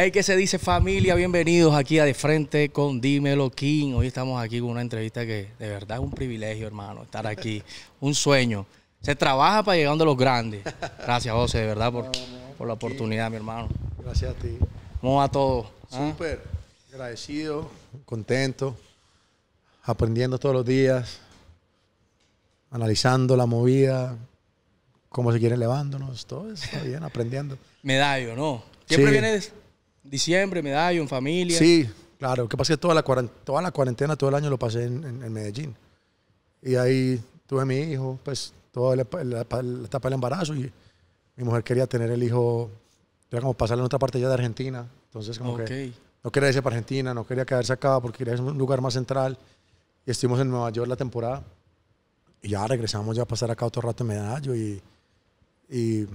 Hey, que se dice familia? Bienvenidos aquí a De Frente con Dímelo King. Hoy estamos aquí con una entrevista que de verdad es un privilegio, hermano, estar aquí. Un sueño. Se trabaja para llegar donde los grandes. Gracias, José, de verdad, por, por la oportunidad, mi hermano. Gracias a ti. ¿Cómo va todo? ¿Ah? Súper. Agradecido, contento, aprendiendo todos los días, analizando la movida, cómo se quiere elevándonos, todo eso, bien, aprendiendo. Medallo, ¿no? ¿Siempre viene vienes diciembre, medallo, en familia. Sí, claro. que pasa que toda la, toda la cuarentena, todo el año lo pasé en, Medellín. Y ahí tuve a mi hijo, pues toda la, etapa del embarazo y mi mujer quería tener el hijo, era como pasarle en otra parte ya de Argentina. Entonces como que no quería irse para Argentina, no quería quedarse acá porque quería un lugar más central. Y estuvimos en Nueva York la temporada y ya regresamos ya a pasar acá otro rato en Medallo y, y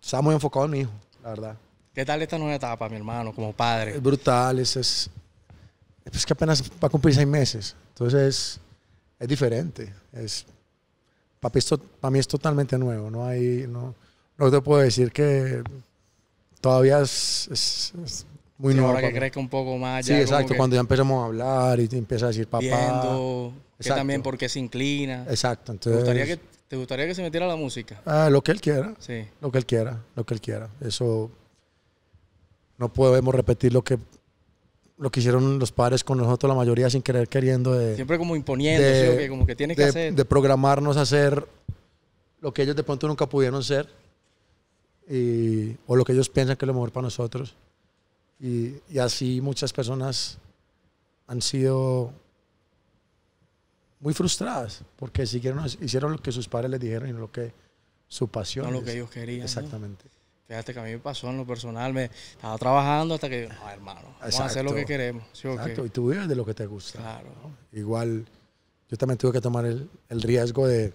estaba muy enfocado en mi hijo, la verdad. ¿Qué tal esta nueva etapa, mi hermano, como padre? Es brutal, es, es, que apenas va a cumplir seis meses. Entonces es diferente. Es, para, mí esto, para mí es totalmente nuevo. No, hay, no, no te puedo decir que todavía es, es, muy nuevo. Ahora que crezca un poco más. sí, exacto. Cuando ya empezamos a hablar y te empieza a decir papá. Viendo, que también porque se inclina. Exacto. Entonces, ¿Te, gustaría que, ¿Te gustaría que se metiera la música? Ah, lo que él quiera. Sí. Lo que él quiera, lo que él quiera. Eso no podemos repetir lo que lo que hicieron los padres con nosotros, la mayoría sin querer queriendo. De, Siempre como imponiendo, como que tiene que De programarnos a hacer lo que ellos de pronto nunca pudieron ser o lo que ellos piensan que es lo mejor para nosotros. Y, así muchas personas han sido muy frustradas porque siguieron, hicieron lo que sus padres les dijeron y lo que su pasión. No lo que ellos querían. Exactamente. Fíjate que a mí me pasó en lo personal, me estaba trabajando hasta que, no, hermano, vamos a hacer lo que queremos. Exacto, y tú vives de lo que te gusta. Claro. Igual, yo también tuve que tomar el, riesgo de,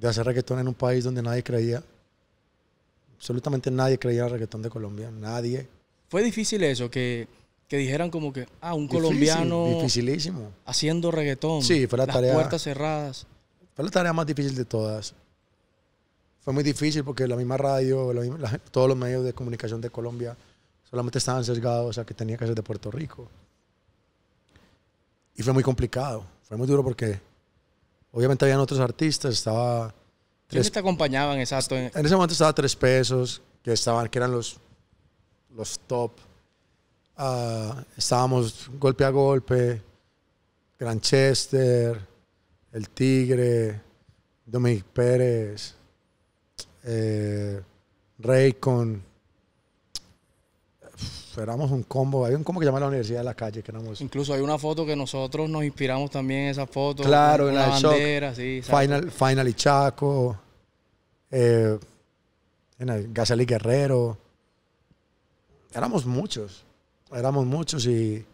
de hacer reggaetón en un país donde nadie creía. Absolutamente nadie creía en el reggaetón de Colombia, nadie. Fue difícil eso, que, dijeran como que, ah, un colombiano. Dificilísimo. Haciendo reggaetón. Sí, fue las Puertas cerradas. Fue la tarea más difícil de todas fue muy difícil porque la misma radio, todos los medios de comunicación de Colombia solamente estaban sesgados a que tenía que ser de Puerto Rico. Y fue muy complicado, fue muy duro porque obviamente habían otros artistas, estaba... ¿Quiénes te acompañaban exacto? En... ese momento estaba Tres Pesos, que, estaban, que eran los, los top. Ah, estábamos golpe a golpe, granchester Chester, El Tigre, Dominic Pérez, eh, Rey con... éramos un combo, hay un combo que llamaba la Universidad de la Calle, que Incluso hay una foto que nosotros nos inspiramos también en esa foto. Claro, en la, bandera, Final, Final, y Chaco, eh, Guerrero. Éramos muchos, éramos muchos y,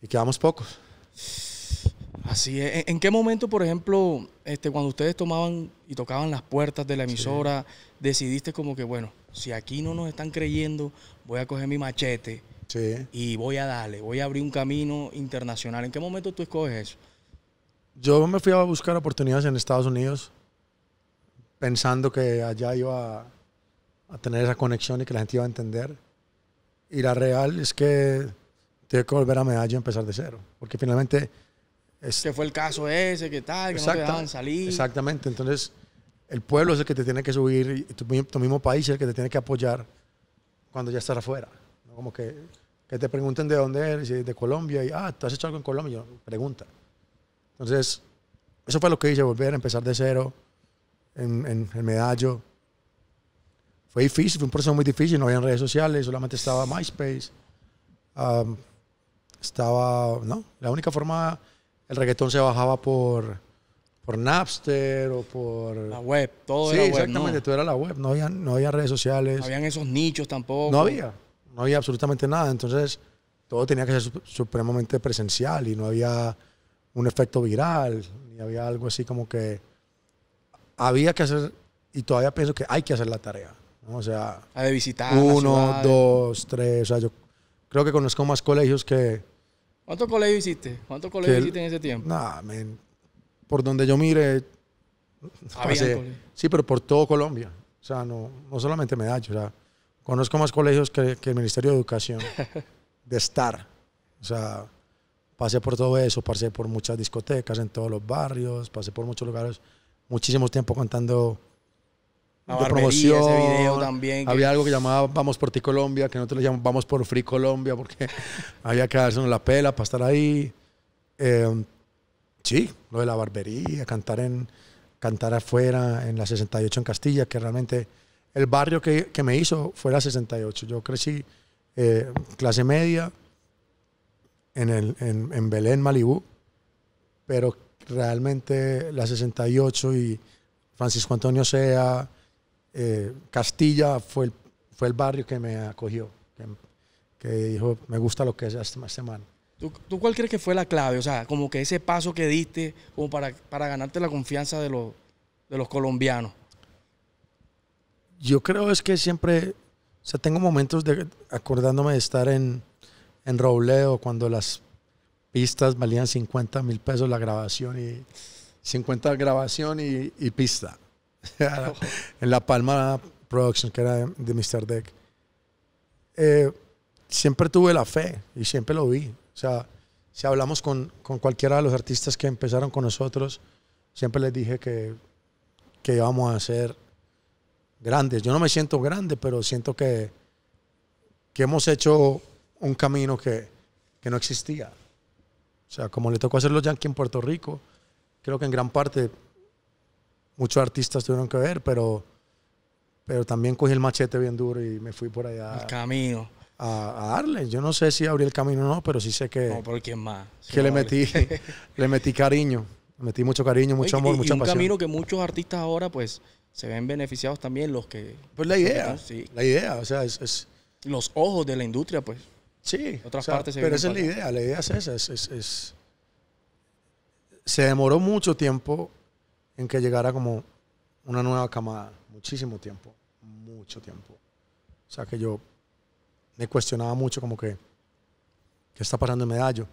y quedamos pocos. Así es. ¿En, qué momento, por ejemplo, este, cuando ustedes tomaban y tocaban las puertas de la emisora, decidiste como que, bueno, si aquí no nos están creyendo, voy a coger mi machete y voy a darle, voy a abrir un camino internacional? ¿En qué momento tú escoges eso? Yo me fui a buscar oportunidades en Estados Unidos, pensando que allá iba a, tener esa conexión y que la gente iba a entender. Y la real es que tuve que volver a medalla y empezar de cero, porque finalmente que fue el caso ese, que tal, que no te dejaban salir. Exactamente. Entonces, el pueblo es el que te tiene que subir tu, mismo país es el que te tiene que apoyar cuando ya estás afuera. ¿no? Como que, que, te pregunten de dónde eres, de Colombia, y ah, ¿tú has hecho algo en Colombia? Yo, pregunta. Entonces, eso fue lo que hice, volver a empezar de cero en, en, Medallo. Fue difícil, fue un proceso muy difícil, no había redes sociales, solamente estaba MySpace. estaba, ¿no? La única forma el reggaetón se bajaba por, por Napster o por... La web, todo sí, era web, exactamente, todo era la web. No había, no había redes sociales. No habían esos nichos tampoco. No había, no había absolutamente nada. Entonces, todo tenía que ser supremamente presencial y no había un efecto viral, ni había algo así como que... Había que hacer, y todavía pienso que hay que hacer la tarea. O sea... A de visitar Uno, eh. dos, tres, o sea, yo creo que conozco más colegios que ¿Cuántos colegios hiciste? ¿Cuántos colegios hiciste en ese tiempo? Nada, por donde yo mire, sí, pero por todo Colombia. O sea, no, no solamente Medallo. O sea, conozco más colegios que, el Ministerio de Educación, de estar. O sea, pasé por todo eso, pasé por muchas discotecas en todos los barrios, pasé por muchos lugares, muchísimo tiempo contando promoción. había algo que llamaba Vamos por ti Colombia, que nosotros le llamamos Vamos por Free Colombia, porque había que darse la pela para estar ahí. Em, sí, lo de la barbería, cantar en cantar afuera en la 68 en Castilla, que realmente el barrio que, me hizo fue la 68. Yo crecí eh, clase media en, el, en, en Belén, Malibú, pero realmente la 68 y Francisco Antonio Sea, eh, Castilla fue el, barrio que me acogió, que, dijo, me gusta lo que es esta semana. Este ¿Tú, cuál crees que fue la clave? O sea, como que ese paso que diste como para, ganarte la confianza de los, colombianos. Yo creo es que siempre, o sea, tengo momentos de acordándome de estar en, en Robledo cuando las pistas valían 50 mil pesos la grabación y 50 grabación y pista. en La Palma Production, que era de, Mr. Deck. Eh, siempre tuve la fe y siempre lo vi. O sea, si hablamos con, con, cualquiera de los artistas que empezaron con nosotros, siempre les dije que, que íbamos a ser grandes. Yo no me siento grande, pero siento que, que hemos hecho un camino que, que no existía. O sea, como le tocó hacer los Yankees en Puerto Rico, creo que en gran parte muchos artistas tuvieron que ver, pero, pero también cogí el machete bien duro y me fui por allá. El camino. A, darle. Yo no sé si abrí el camino o no, pero sí sé que. No, por quién más. que le metí, le metí cariño. metí mucho cariño, mucho amor, mucho y, un camino que muchos artistas ahora, pues, se ven beneficiados también los que. Pues la idea. Sí. La idea, o sea, es, Los ojos de la industria, pues. Sí. Otras partes se Pero esa es la idea, la idea es esa. se demoró mucho tiempo en que llegara como una nueva camada. Muchísimo tiempo, mucho tiempo. O sea que yo me cuestionaba mucho como que, ¿qué está pasando en Medallo?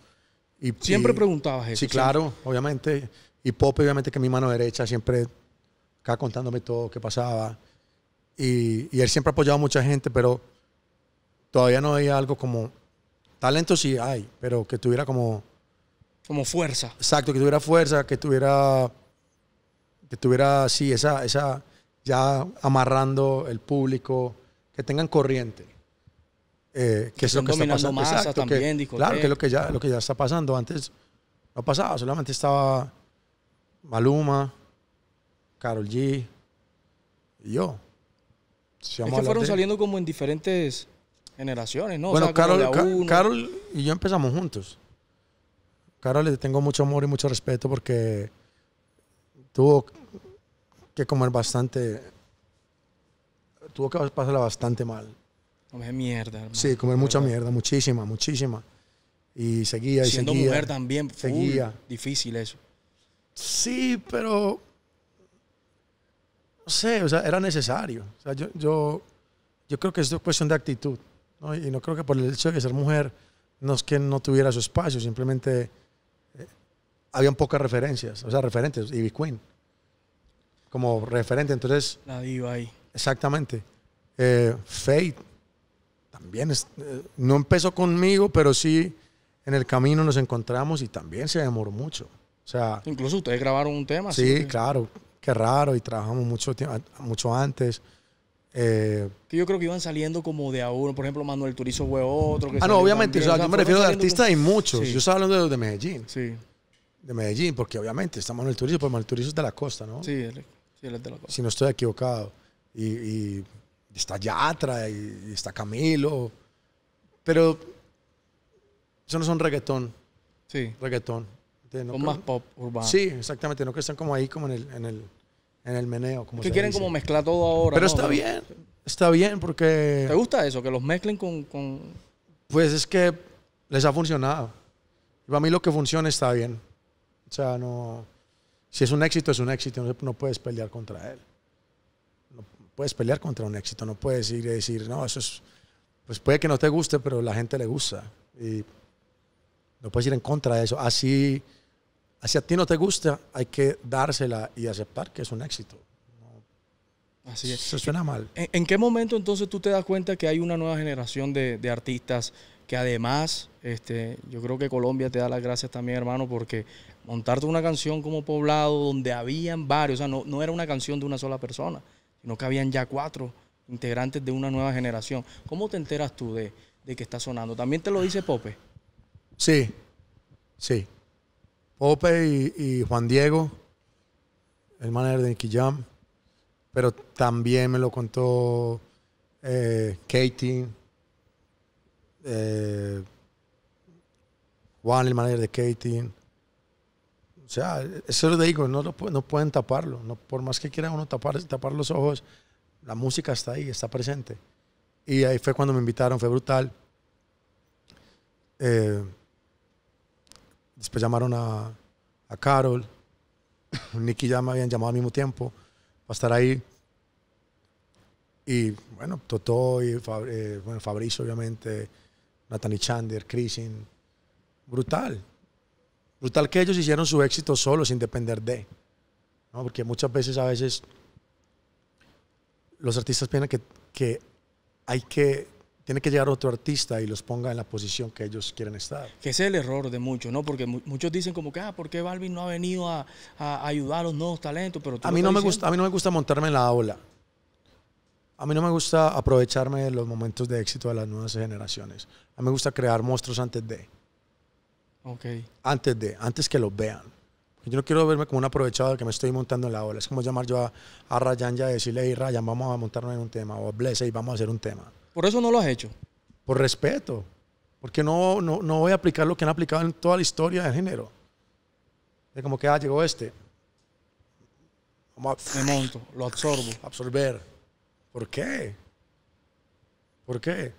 Y, siempre preguntaba preguntabas eso. Sí, claro, obviamente. Y Pope, obviamente, que mi mano derecha siempre acá contándome todo que pasaba. Y, y él siempre ha apoyado a mucha gente, pero todavía no veía algo como. Talento sí hay, pero que tuviera como. Como fuerza. Exacto, que tuviera fuerza, que tuviera que tuviera así, esa, esa, ya amarrando el público, que tengan corriente. Eh, que, es lo que está pasando. también, claro, que es lo que, ya, lo que ya está pasando. Antes no pasaba, solamente estaba Maluma, Carol G y yo. es que fueron saliendo como en diferentes generaciones, ¿no? Bueno, Carol y yo empezamos juntos. Carol le tengo mucho amor y mucho respeto porque tuvo que comer bastante, tuvo que pasarla bastante mal. Comer mierda. Sí, comer mucha mierda, muchísima, muchísima. Y seguía y Siendo mujer también, seguía. difícil eso. Sí, pero no sé, o sea, era necesario. O sea, yo, yo, creo que es cuestión de actitud. Y no creo que por el hecho de ser mujer no es que no tuviera su espacio, simplemente habían pocas referencias, o sea, referentes, Ivy Queen, como referente, entonces... La diva ahí. Exactamente. Eh, Fate, también, eh, no empezó conmigo, pero sí en el camino nos encontramos y también se demoró mucho. O sea... Incluso ustedes grabaron un tema. Sí, ¿sí? claro, qué raro, y trabajamos mucho, mucho antes. Eh, yo creo que iban saliendo como de a uno. Por ejemplo, Manuel Turizo fue otro. ah, no, obviamente. yo me refiero a artistas y muchos. Yo estaba hablando de los de Medellín. Sí de Medellín, porque obviamente estamos en el turismo, pero pues, el turismo es de la costa, ¿no? Sí, él, es de la costa. Si no estoy equivocado. Y, está Yatra, y, está Camilo, pero eso no son reggaetón. Sí. Reggaetón. más pop urbano. Sí, exactamente, no que están como ahí, como en el, en el, en el meneo. Como que quieren como mezclar todo ahora. Pero está bien, está bien porque... ¿Te gusta eso, que los mezclen con... con... Pues es que les ha funcionado. Y para mí lo que funciona está bien. O sea, no. Si es un éxito, es un éxito. No, puedes pelear contra él. No puedes pelear contra un éxito. No puedes ir y decir, no, eso es. Pues puede que no te guste, pero la gente le gusta. Y no puedes ir en contra de eso. Así, así a ti no te gusta, hay que dársela y aceptar que es un éxito. Así es. Se suena mal. ¿En, qué momento entonces tú te das cuenta que hay una nueva generación de, artistas que además, este, yo creo que Colombia te da las gracias también, hermano, porque montarte una canción como Poblado donde habían varios, o sea, no, era una canción de una sola persona, sino que habían ya cuatro integrantes de una nueva generación. ¿Cómo te enteras tú de, de que está sonando? ¿También te lo dice Pope? Sí, sí. Pope y, Juan Diego, el manager de Jam, pero también me lo contó eh, Katie, eh, Juan, el manager de Katie, o sea, eso lo digo, no, no pueden taparlo. No, por más que quieran uno tapar, tapar los ojos, la música está ahí, está presente. Y ahí fue cuando me invitaron, fue brutal. Eh, después llamaron a, Carol, Nicky ya me habían llamado al mismo tiempo para estar ahí. Y bueno, Totó y eh, Fabrizio, obviamente, Nathaniel Chandler, Crisin, brutal. Brutal que ellos hicieron su éxito solo, sin depender de. ¿no? Porque muchas veces, a veces, los artistas piensan que, que hay que tiene que llegar otro artista y los ponga en la posición que ellos quieren estar. Que es el error de muchos, ¿no? Porque muchos dicen como que, ah, ¿por qué Balvin no ha venido a, ayudar a los nuevos talentos? Pero a, mí no me gusta, a mí no me gusta montarme en la ola. A mí no me gusta aprovecharme de los momentos de éxito de las nuevas generaciones. A mí me gusta crear monstruos antes de. Antes de, antes que lo vean. Yo no quiero verme como un aprovechado que me estoy montando en la ola. Es como llamar yo a, a Rayan ya y decirle, hey Rayan, vamos a montarnos en un tema, o a y vamos a hacer un tema. ¿Por eso no lo has hecho? Por respeto. Porque no, no, voy a aplicar lo que han aplicado en toda la historia del género. Es como que, ah, llegó este. me monto, lo absorbo. Absorber. ¿Por qué? ¿Por qué?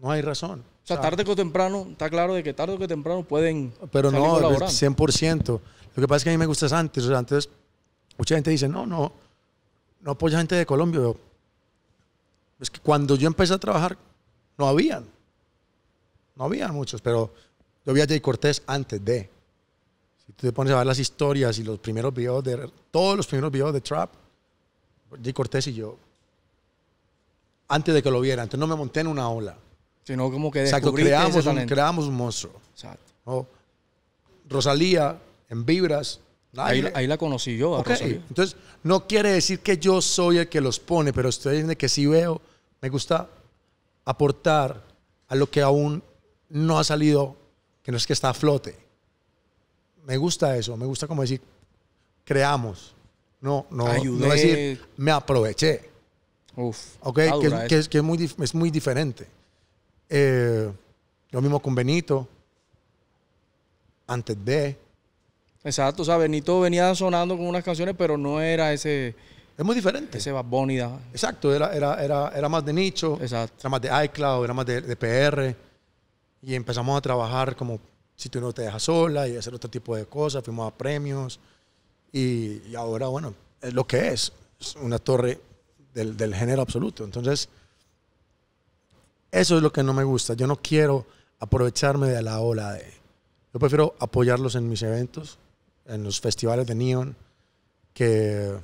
No hay razón. O sea, ah. tarde o temprano, está claro de que tarde o temprano pueden. Pero no, 100%. Lo que pasa es que a mí me gusta antes. O antes, mucha gente dice, no, no, no apoya gente de Colombia. es que cuando yo empecé a trabajar, no habían. No habían muchos, pero yo vi a Jay Cortés antes de. Si tú te pones a ver las historias y los primeros videos de. Todos los primeros videos de Trap, Jay Cortés y yo. Antes de que lo viera, entonces no me monté en una ola. Sino como que creamos, un, monstruo. Rosalía, en Vibras. Ahí, la conocí yo. Entonces, no quiere decir que yo soy el que los pone, pero estoy diciendo que si veo, me gusta aportar a lo que aún no ha salido, que no es que está a flote. Me gusta eso, me gusta como decir, creamos. No, no, no decir, me aproveché. Uf, que, es, que muy, es muy diferente. Eh, lo mismo con Benito. Antes de. Exacto, o sea, Benito venía sonando con unas canciones, pero no era ese. Es muy diferente. Ese Exacto, era, era, era, era, más de nicho. Exacto. Era más de iCloud, era más de, PR. Y empezamos a trabajar como si tú no te dejas sola y hacer otro tipo de cosas. Fuimos a premios. Y, ahora, bueno, es lo que es. Es una torre del, del género absoluto. Entonces eso es lo que no me gusta. Yo no quiero aprovecharme de la ola de... Yo prefiero apoyarlos en mis eventos, en los festivales de Neon, que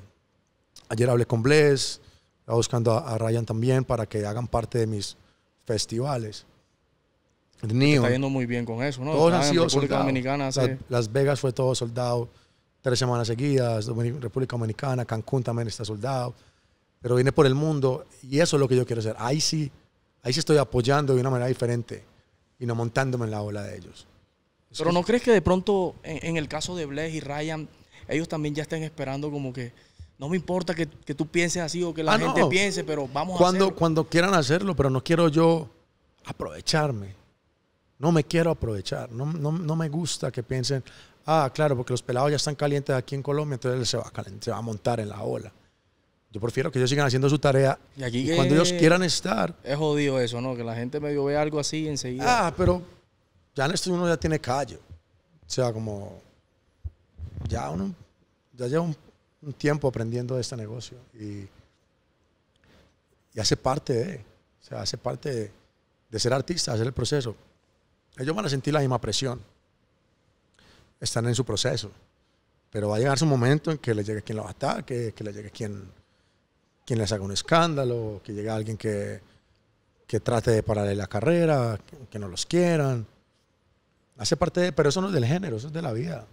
ayer hablé con Bless, estaba buscando a, Ryan también para que hagan parte de mis festivales. Neon. Está yendo muy bien con eso, ¿no? Todos han sido República Las Vegas fue todo soldado, tres semanas seguidas, República Dominicana, Cancún también está soldado, pero viene por el mundo y eso es lo que yo quiero hacer. Ahí sí ahí sí estoy apoyando de una manera diferente y no montándome en la ola de ellos. Pero no crees que de pronto en, el caso de Bless y Ryan, ellos también ya estén esperando como que no me importa que, tú pienses así o que la ah, gente piense, pero vamos a hacerlo. Cuando quieran hacerlo, pero no quiero yo aprovecharme. No me quiero aprovechar. No, me gusta que piensen, ah, claro, porque los pelados ya están calientes aquí en Colombia, entonces él se va a montar en la ola. Yo prefiero que ellos sigan haciendo su tarea. Y, cuando ellos quieran estar. Es jodido eso, ¿no? Que la gente medio ve algo así enseguida. Ah, pero ya en esto uno ya tiene callo. O sea, como. Ya uno. Ya lleva un, tiempo aprendiendo de este negocio. Y. Y hace parte de. O sea, hace parte de, ser artista, hacer el proceso. Ellos van a sentir la misma presión. Están en su proceso pero va a llegar su momento en que le llegue quien lo va que, que le llegue quien, quien les haga un escándalo, que llegue alguien que, que trate de pararle la carrera, que, no los quieran. Hace parte de, pero eso no es del género, eso es de la vida.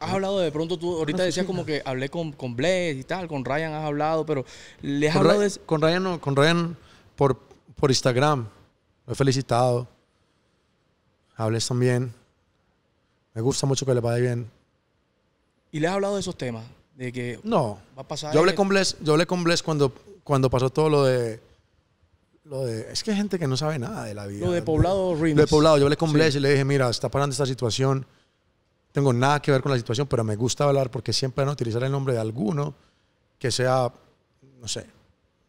Has hablado de pronto, tú ahorita decías como que hablé con, con y tal, con Ryan has hablado, pero les has hablado de... Con Ryan no, con Ryan por, por Instagram, lo he felicitado. Hables también. Me gusta mucho que le vaya bien. ¿Y le has hablado de esos temas? de que no va a pasar yo hablé con Bless yo cuando cuando pasó todo lo de lo de es que hay gente que no sabe nada de la vida lo de poblado Rimes. lo de poblado yo hablé con Bless y le dije mira está pasando esta situación tengo nada que ver con la situación pero me gusta hablar porque siempre van a utilizar el nombre de alguno que sea no sé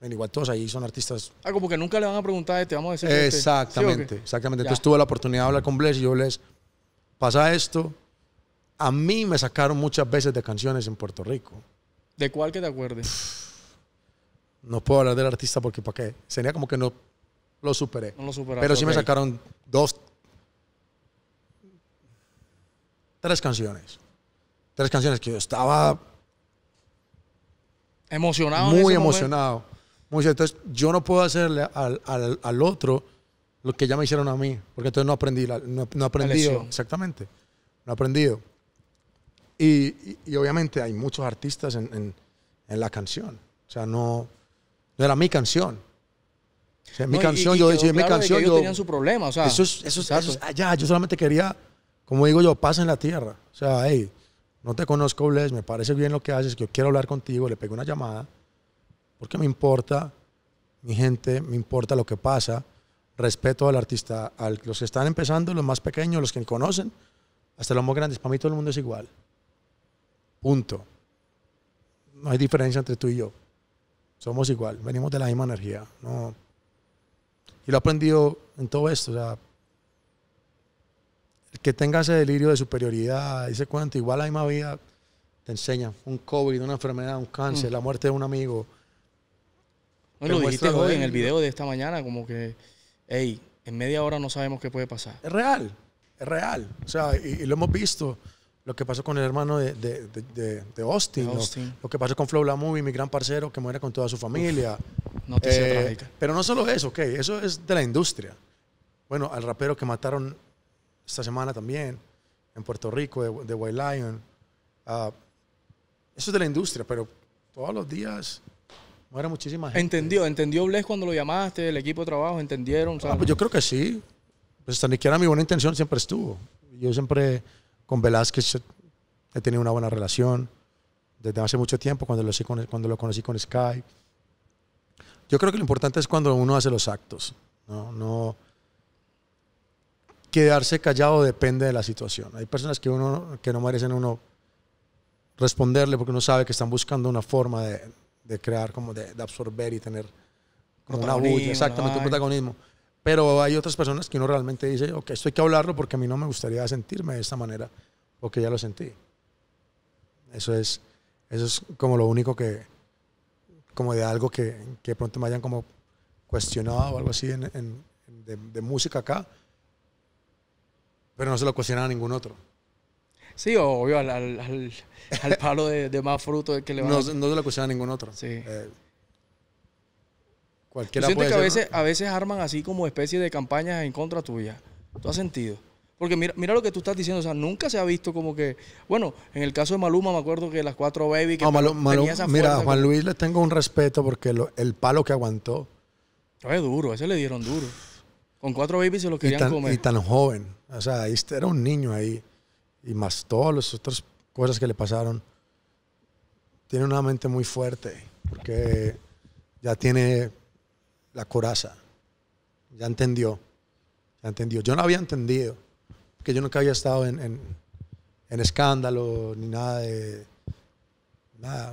en igual todos ahí son artistas ah como que nunca le van a preguntar este vamos a decir este". exactamente este. exactamente entonces tuve la oportunidad de hablar con Bless y yo les pasa esto a mí me sacaron muchas veces de canciones en Puerto Rico. ¿De cuál que te acuerdes? no puedo hablar del artista porque ¿para qué? Sería como que no lo superé. Pero sí me sacaron dos, tres canciones. Tres canciones que yo estaba... Emocionado. Muy emocionado. Entonces yo no puedo hacerle al, otro lo que ya me hicieron a mí, porque entonces no aprendí, no, Exactamente. No aprendí. Y, obviamente hay muchos artistas en, la canción. O sea, no, no era mi canción. mi canción, yo decía, mi canción. yo, tenían su problema, o sea. Eso es, eso, es, Yo solamente quería, como digo yo, pasa en la tierra. O sea, hey, no te conozco, Bles, me parece bien lo que haces, que yo quiero hablar contigo, le pego una llamada, porque me importa mi gente, me importa lo que pasa. Respeto al artista, a los que están empezando, los más pequeños, los que conocen, hasta los más grandes. Para mí todo el mundo es igual. Punto. No hay diferencia entre tú y yo. Somos igual, venimos de la misma energía. No. Y lo he aprendido en todo esto. el que tenga ese delirio de superioridad, ese cuento, igual la misma vida te enseña. Un COVID, una enfermedad, un cáncer, mm. la muerte de un amigo. Bueno, lo dijiste hoy en el video de esta mañana, como que, hey, en media hora no sabemos qué puede pasar. Es real, es real. O sea, y lo hemos visto lo que pasó con el hermano de, Austin, Lo, que pasó con Flow La Movie, mi gran parcero que muere con toda su familia. Eh, pero no solo eso, ok, eso es de la industria. Bueno, al rapero que mataron esta semana también en Puerto Rico, de, White Lion. Ah, eso es de la industria, pero todos los días muere muchísima gente. Entendió, entendió Bles cuando lo llamaste, el equipo de trabajo, entendieron. Ah, pues yo creo que sí. Pues hasta ni siquiera mi buena intención siempre estuvo. Yo siempre con Velázquez he tenido una buena relación desde hace mucho tiempo, cuando lo, cuando lo conocí con Skype. Yo creo que lo importante es cuando uno hace los actos, no, quedarse callado depende de la situación. Hay personas que, uno, que no merecen uno responderle porque uno sabe que están buscando una forma de, crear, como de, absorber y tener exactamente, un protagonismo. Pero hay otras personas que uno realmente dice, ok, esto hay que hablarlo porque a mí no me gustaría sentirme de esta manera, porque ya lo sentí. Eso es, eso es como lo único que, como de algo que, que pronto me hayan como cuestionado o algo así en, en, de, música acá, pero no se lo cuestiona a ningún otro. Sí, obvio, al, al, palo de, de, más fruto que le van no, no se lo cuestiona a ningún otro. Sí. Eh, siento que a veces, a veces arman así como especie de campañas en contra tuya. ¿Tú has sentido? Porque mira, lo que tú estás diciendo, o sea, nunca se ha visto como que, bueno, en el caso de Maluma me acuerdo que las cuatro baby que no, Mira, Juan Luis le tengo un respeto porque el palo que aguantó. Fue duro, ese le dieron duro. Con cuatro babies se lo querían comer. Y tan joven, o sea, ahí era un niño ahí. Y más todas las otras cosas que le pasaron. Tiene una mente muy fuerte porque ya tiene la coraza. Ya entendió. Ya entendió. Yo no había entendido. que yo nunca había estado en, en, escándalo ni nada de. Nada.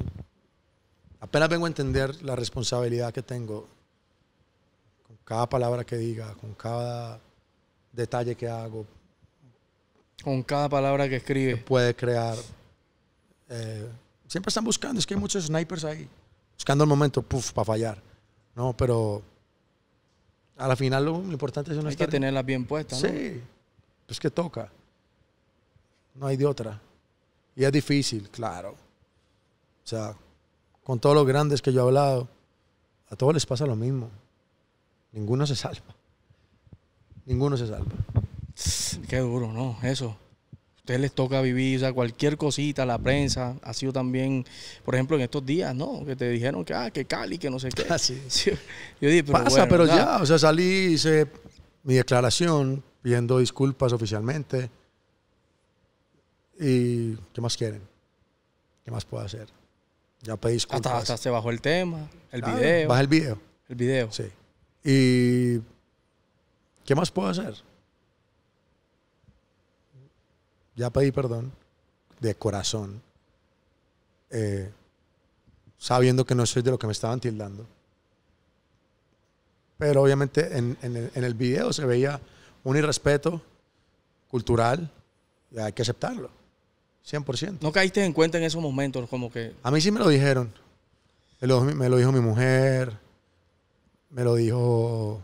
Apenas vengo a entender la responsabilidad que tengo con cada palabra que diga, con cada detalle que hago. Con cada palabra que escribe. puede crear. Eh, siempre están buscando, es que hay muchos snipers ahí, buscando el momento, puff, para fallar. No, pero a la final lo, importante es una Hay que tenerlas bien puestas, ¿no? Sí, Es pues, que toca. No hay de otra. Y es difícil, claro. O sea, con todos los grandes que yo he hablado, a todos les pasa lo mismo. Ninguno se salva. Ninguno se salva. Qué duro, ¿no? Eso ustedes les toca vivir, o sea, cualquier cosita, la prensa ha sido también, por ejemplo, en estos días, ¿no? Que te dijeron que, ah, que Cali, que no sé qué. Ah, Yo dije, pero Pasa, pero ya, o sea, salí, hice mi declaración pidiendo disculpas oficialmente. ¿Y qué más quieren? ¿Qué más puedo hacer? Ya pedí disculpas. Hasta, hasta se bajó el tema, el video. Baja el video. El video. Sí. ¿Y qué más puedo hacer? ya pedí perdón de corazón, eh, sabiendo que no soy de lo que me estaban tildando. Pero obviamente en, el, video se veía un irrespeto cultural y hay que aceptarlo, 100%. ¿No caíste en cuenta en esos momentos como que...? A mí sí me lo dijeron. Me lo, dijo mi mujer, me lo dijo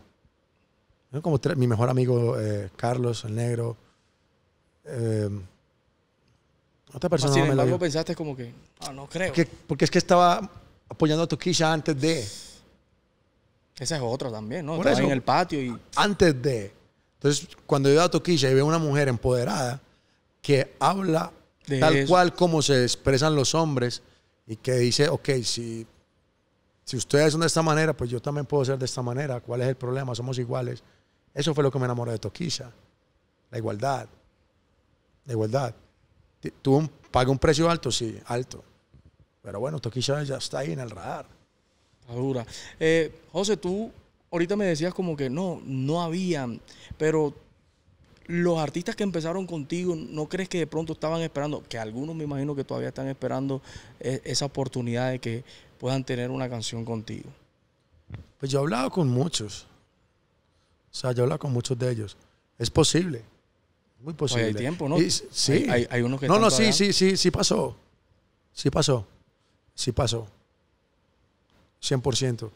como mi mejor amigo eh, Carlos, el negro, Em, otra persona. Sin embargo, pensaste como que, ah, no creo. Porque, es que estaba apoyando a Toquilla antes de. ese es otro también, ¿no? en el patio y. Antes de. Entonces, cuando yo veo a Toquilla y veo una mujer empoderada que habla tal cual como se expresan los hombres y que dice, ok, si, si ustedes son de esta manera, pues yo también puedo ser de esta manera. ¿Cuál es el problema? Somos iguales. Eso fue lo que me enamoré de Toquilla. La igualdad de igualdad. ¿Tú pagas un precio alto, sí, alto. Pero bueno, toquilla ya está ahí en el radar. Está eh, José, tú ahorita me decías como que no, no habían, pero los artistas que empezaron contigo, ¿no crees que de pronto estaban esperando, que algunos me imagino que todavía están esperando eh, esa oportunidad de que puedan tener una canción contigo? Pues yo he hablado con muchos. O sea, yo he hablado con muchos de ellos. Es posible. Muy pues posible. tiempo, ¿no? sí. Hay, hay, que. No, no, sí, sí, sí, sí pasó. Sí pasó. Sí pasó. 100%.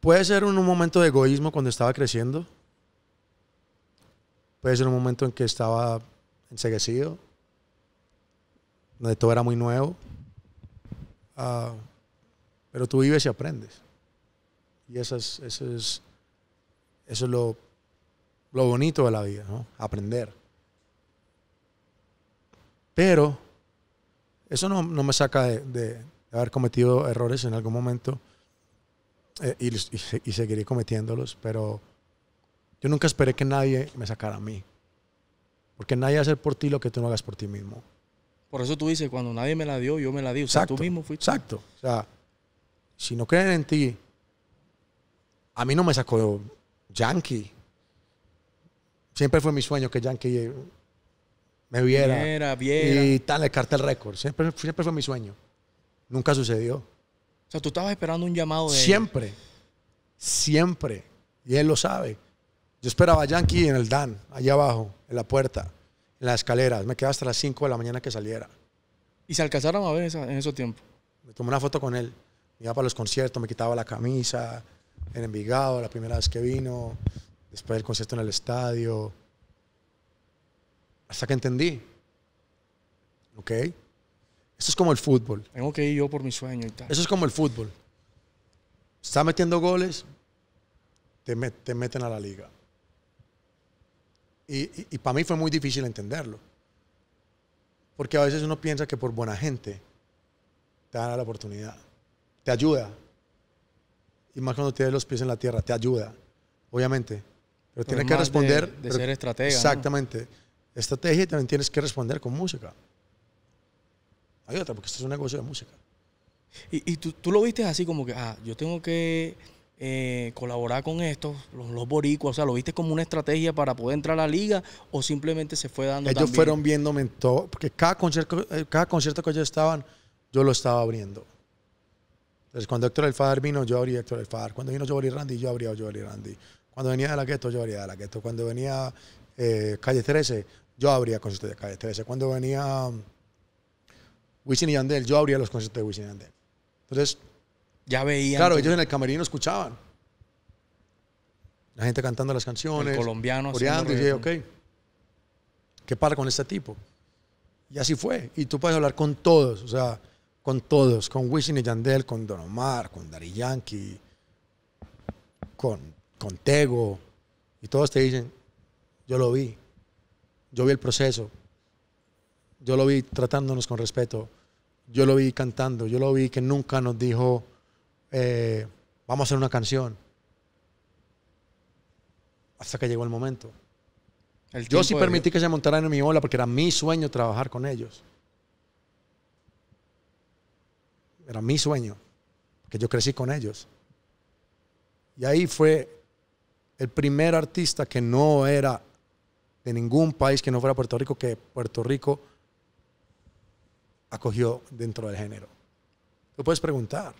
Puede ser un, momento de egoísmo cuando estaba creciendo. Puede ser un momento en que estaba enseguecido, donde todo era muy nuevo. Ah, pero tú vives y aprendes. Y eso es, eso es, eso es lo lo bonito de la vida, ¿no? Aprender. Pero eso no, me saca de, haber cometido errores en algún momento eh, y, seguiré cometiéndolos, pero yo nunca esperé que nadie me sacara a mí. Porque nadie va a hacer por ti lo que tú no hagas por ti mismo. Por eso tú dices, cuando nadie me la dio, yo me la di. O tú mismo fuiste. Exacto. O sea, si no creen en ti, a mí no me sacó Yankee Siempre fue mi sueño que Yankee eh, me viera. Viera, viera. Y tal, el cartel récord. Siempre, fue mi sueño. Nunca sucedió. O sea, tú estabas esperando un llamado de. Siempre. Siempre. Y él lo sabe. Yo esperaba a Yankee en el Dan, allá abajo, en la puerta, en las escaleras. Me quedaba hasta las 5 de la mañana que saliera. ¿Y se alcanzaron a ver en ese tiempo? Me tomé una foto con él. Me iba para los conciertos, me quitaba la camisa en Envigado, la primera vez que vino después del concierto en el estadio, hasta que entendí. ¿Ok? Eso es como el fútbol. Tengo que ir yo por mi sueño y tal. Eso es como el fútbol. Está metiendo goles, te, meten a la liga. Y, para mí fue muy difícil entenderlo. Porque a veces uno piensa que por buena gente te dan la oportunidad. Te ayuda. Y más cuando tienes los pies en la tierra, te ayuda. Obviamente. Pero, tienes que responder. De, ser estratega. Exactamente. Estrategia y también tienes que responder con música. hay otra porque esto es un negocio de música. Y, y tú, lo viste así como que, ah, yo tengo que eh, colaborar con estos, los, los, boricuas, o sea, lo viste como una estrategia para poder entrar a la liga o simplemente se fue dando. Ellos fueron viéndome en todo, porque cada concierto, eh, cada concierto que ellos estaban, yo lo estaba abriendo. Entonces, cuando Héctor El far vino, yo abrí Héctor El far Cuando vino yo abrí Randy, yo abría yo abrí Randy. Cuando venía eh, de la gueto yo abría de la gueto Cuando venía Calle 13, yo abría conciertos de Calle 13. Cuando venía Wisin y Yandel, yo abría los conciertos de Wisin y Yandel. Entonces, ya veían. Claro, ellos en el camerino escuchaban. La gente cantando las canciones. colombianos coreando. Y dije, ok, ¿qué pasa con este tipo? Y así fue. Y tú puedes hablar con todos, o sea, con todos, con Wisin y Yandel, con Don Omar, con Dari Yankee, con Contego y todos te dicen, yo lo vi, yo vi el proceso, yo lo vi tratándonos con respeto, yo lo vi cantando, yo lo vi que nunca nos dijo, eh, vamos a hacer una canción. Hasta que llegó el momento. yo sí permití que se montaran en mi ola porque era mi sueño trabajar con ellos. Era mi sueño, Que yo crecí con ellos. Y ahí fue el primer artista que no era de ningún país que no fuera Puerto Rico, que Puerto Rico acogió dentro del género. Tú puedes preguntar.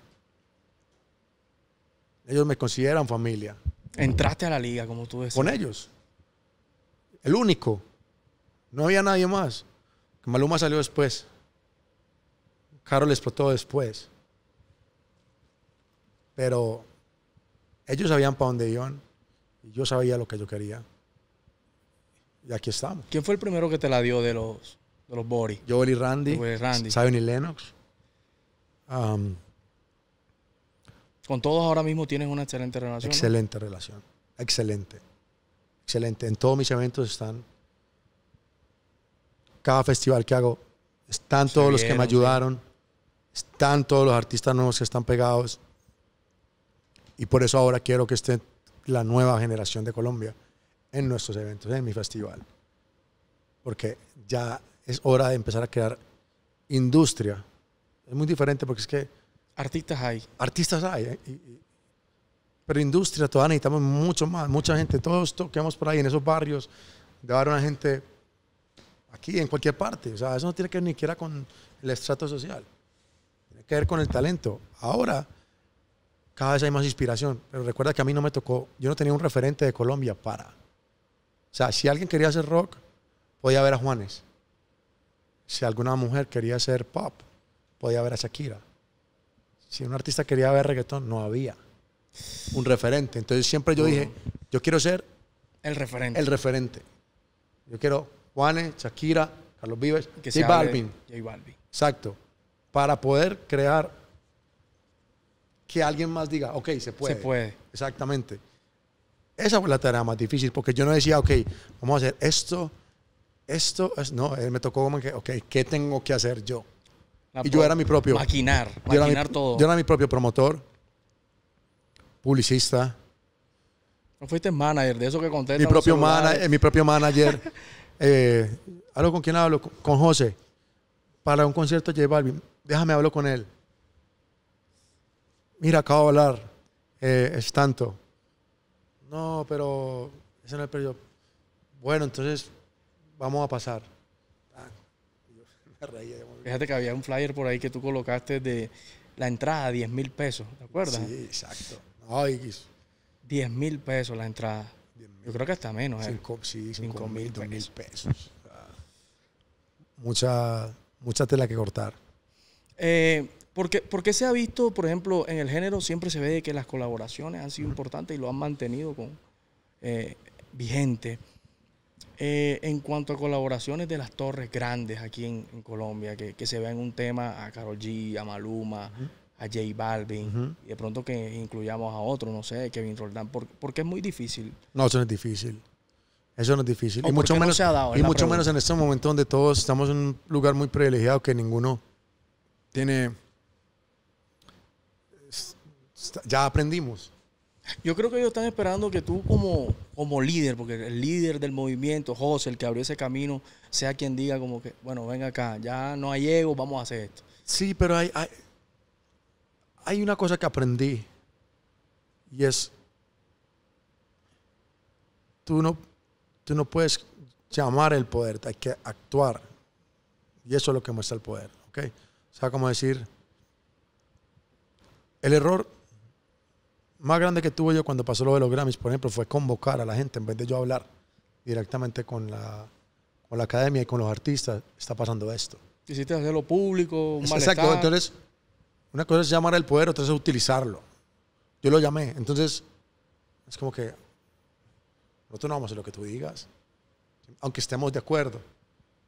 Ellos me consideran familia. Entraste a la liga, como tú decías. Con ellos. El único. No había nadie más. Maluma salió después. Carol explotó después. Pero ellos sabían para dónde iban yo sabía lo que yo quería. Y aquí estamos. ¿Quién fue el primero que te la dio de los, de los Joel y Randy. Joel y Randy. y Lennox. Um, Con todos ahora mismo tienes una excelente relación. Excelente relación. Excelente. Excelente. En todos mis eventos están. Cada festival que hago, están todos los que me ayudaron. Están todos los artistas nuevos que están pegados. Y por eso ahora quiero que estén la nueva generación de Colombia en nuestros eventos, en mi festival. Porque ya es hora de empezar a crear industria. Es muy diferente porque es que... Artistas hay. Artistas hay. ¿eh? pero industria todavía necesitamos mucho más, mucha gente. Todos toquemos por ahí en esos barrios, de a una gente aquí, en cualquier parte. O sea, eso no tiene que ver ni siquiera con el estrato social. Tiene que ver con el talento. Ahora cada vez hay más inspiración. Pero recuerda que a mí no me tocó, yo no tenía un referente de Colombia para. O sea, si alguien quería hacer rock, podía ver a Juanes. Si alguna mujer quería hacer pop, podía ver a Shakira. Si un artista quería ver reggaetón, no había un referente. Entonces siempre yo dije, yo quiero ser el referente. El referente. Yo quiero Juanes, Shakira, Carlos Vives, y Balvin. J Balvin. Exacto. Para poder crear que alguien más diga, ok, se puede. Se puede. Exactamente. Esa fue la tarea más difícil, porque yo no decía, ok, vamos a hacer esto, esto, es, no, eh, me tocó como que, ok, ¿qué tengo que hacer yo? y yo era mi propio. Maquinar, maquinar todo. Yo era mi propio promotor, publicista. No fuiste manager, de eso que conté. Mi propio, manager, eh, mi propio manager. ¿Hablo eh, con quién hablo? Con José. Para un concierto de J Balvin. Déjame hablar con él mira, acabo de hablar, eh, es tanto. No, pero ese no es el Bueno, entonces vamos a pasar. Ah, Fíjate que había un flyer por ahí que tú colocaste de la entrada a 10 mil pesos, ¿te acuerdas? Sí, exacto. Ay, 10 mil pesos la entrada. Yo creo que hasta menos. eh. Sí, 5 mil, 2 mil pesos. mucha, mucha tela que cortar. Eh, porque, porque se ha visto, por ejemplo, en el género siempre se ve que las colaboraciones han sido importantes y lo han mantenido con, eh, vigente. Eh, en cuanto a colaboraciones de las torres grandes aquí en, Colombia, que, que se vean un tema a Carol G, a Maluma, a J Balvin, y de pronto que incluyamos a otro, no sé, Kevin Roldán, porque, es muy difícil. No, eso no es difícil. Eso no es difícil. y mucho, menos, menos en este momento donde todos estamos en un lugar muy privilegiado que ninguno tiene ya aprendimos. Yo creo que ellos están esperando que tú como, como líder, porque el líder del movimiento, José, el que abrió ese camino, sea quien diga como que, bueno, venga acá, ya no hay ego, vamos a hacer esto. Sí, pero hay, hay, una cosa que aprendí y es, tú no, tú no puedes llamar el poder, hay que actuar. Y eso es lo que muestra el poder, ¿ok? O sea, como decir, el error más grande que tuve yo cuando pasó lo de los Grammys, por ejemplo, fue convocar a la gente en vez de yo hablar directamente con la, con la academia y con los artistas. Está pasando esto. Hiciste hacerlo público, un Exacto, entonces una cosa es llamar al poder, otra es utilizarlo. Yo lo llamé, entonces es como que nosotros no vamos a hacer lo que tú digas, aunque estemos de acuerdo.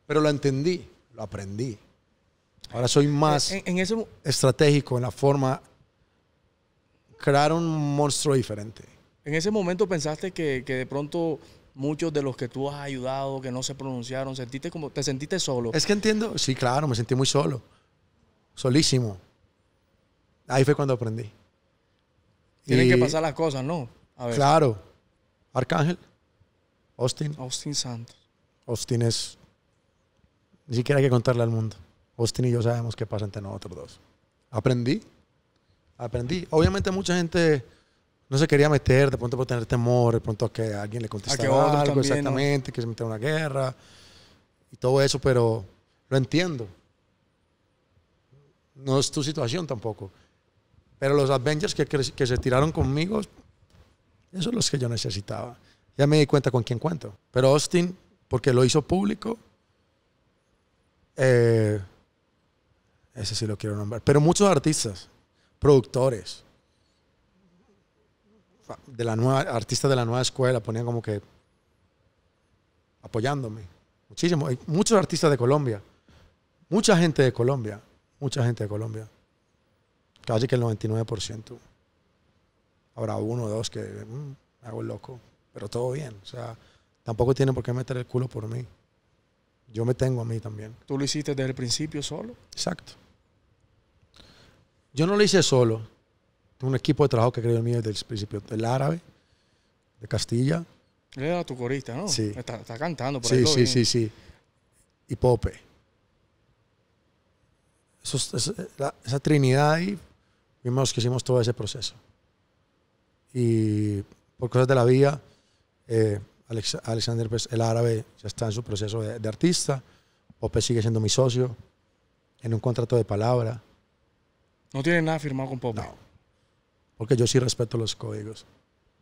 Pero lo entendí, lo aprendí. Ahora soy eh, más en ese... estratégico en la forma crear un monstruo diferente. ¿En ese momento pensaste que, de pronto muchos de los que tú has ayudado, que no se pronunciaron, sentiste como, te sentiste solo? Es que entiendo, sí, claro, me sentí muy solo, solísimo. Ahí fue cuando aprendí. Tienen que pasar las cosas, ¿no? A ver. Claro. Arcángel, Austin. Austin Santos. Austin es, ni siquiera hay que contarle al mundo. Austin y yo sabemos qué pasa entre nosotros dos. Aprendí aprendí. Obviamente mucha gente no se quería meter, de pronto por tener temor, de pronto a que alguien le contestara algo, exactamente, que se metiera una guerra y todo eso, pero lo entiendo. No es tu situación tampoco. Pero los Avengers que, que se tiraron conmigo, esos son los que yo necesitaba. Ya me di cuenta con quién cuento. Pero Austin, porque lo hizo público, eh, ese sí lo quiero nombrar. Pero muchos artistas, productores de la nueva, artistas de la nueva escuela, ponían como que apoyándome. Muchísimo. Hay eh, muchos artistas de Colombia. Mucha gente de Colombia. Mucha gente de Colombia. Casi que el 99%. Habrá uno o dos que mm, me hago loco. Pero todo bien. O sea, tampoco tienen por qué meter el culo por mí. Yo me tengo a mí también. ¿Tú lo hiciste desde el principio solo? Exacto. Yo no lo hice solo. Tengo un equipo de trabajo que creo en mío desde el principio. el árabe, de Castilla. Él era tu corista, ¿no? Sí. Está, cantando por sí, Sí, sí, sí. Y Pope. Eh, esa trinidad ahí, vimos que hicimos todo ese proceso. Y por cosas de la vida, eh, Alexander, pues, el árabe, ya está en su proceso de, de artista. Pope sigue siendo mi socio en un contrato de palabra no tiene nada firmado con Pope. No. Porque yo sí respeto los códigos.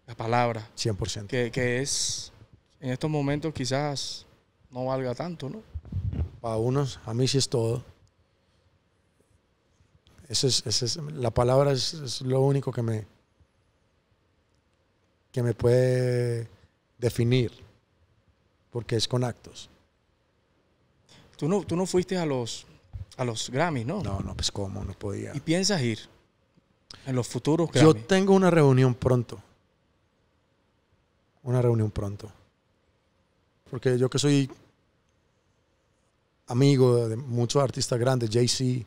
La palabra. 100%. Que, es, en estos momentos quizás no valga tanto, ¿no? Para unos, a mí sí es todo. es, la palabra es, es, lo único que me, que me puede definir, porque es con actos. Tú no, tú no fuiste a los a los Grammy ¿no? No, no, pues cómo, no podía. ¿Y piensas ir en los futuros Yo tengo una reunión pronto. Una reunión pronto. Porque yo que soy amigo de muchos artistas grandes, Jay-Z,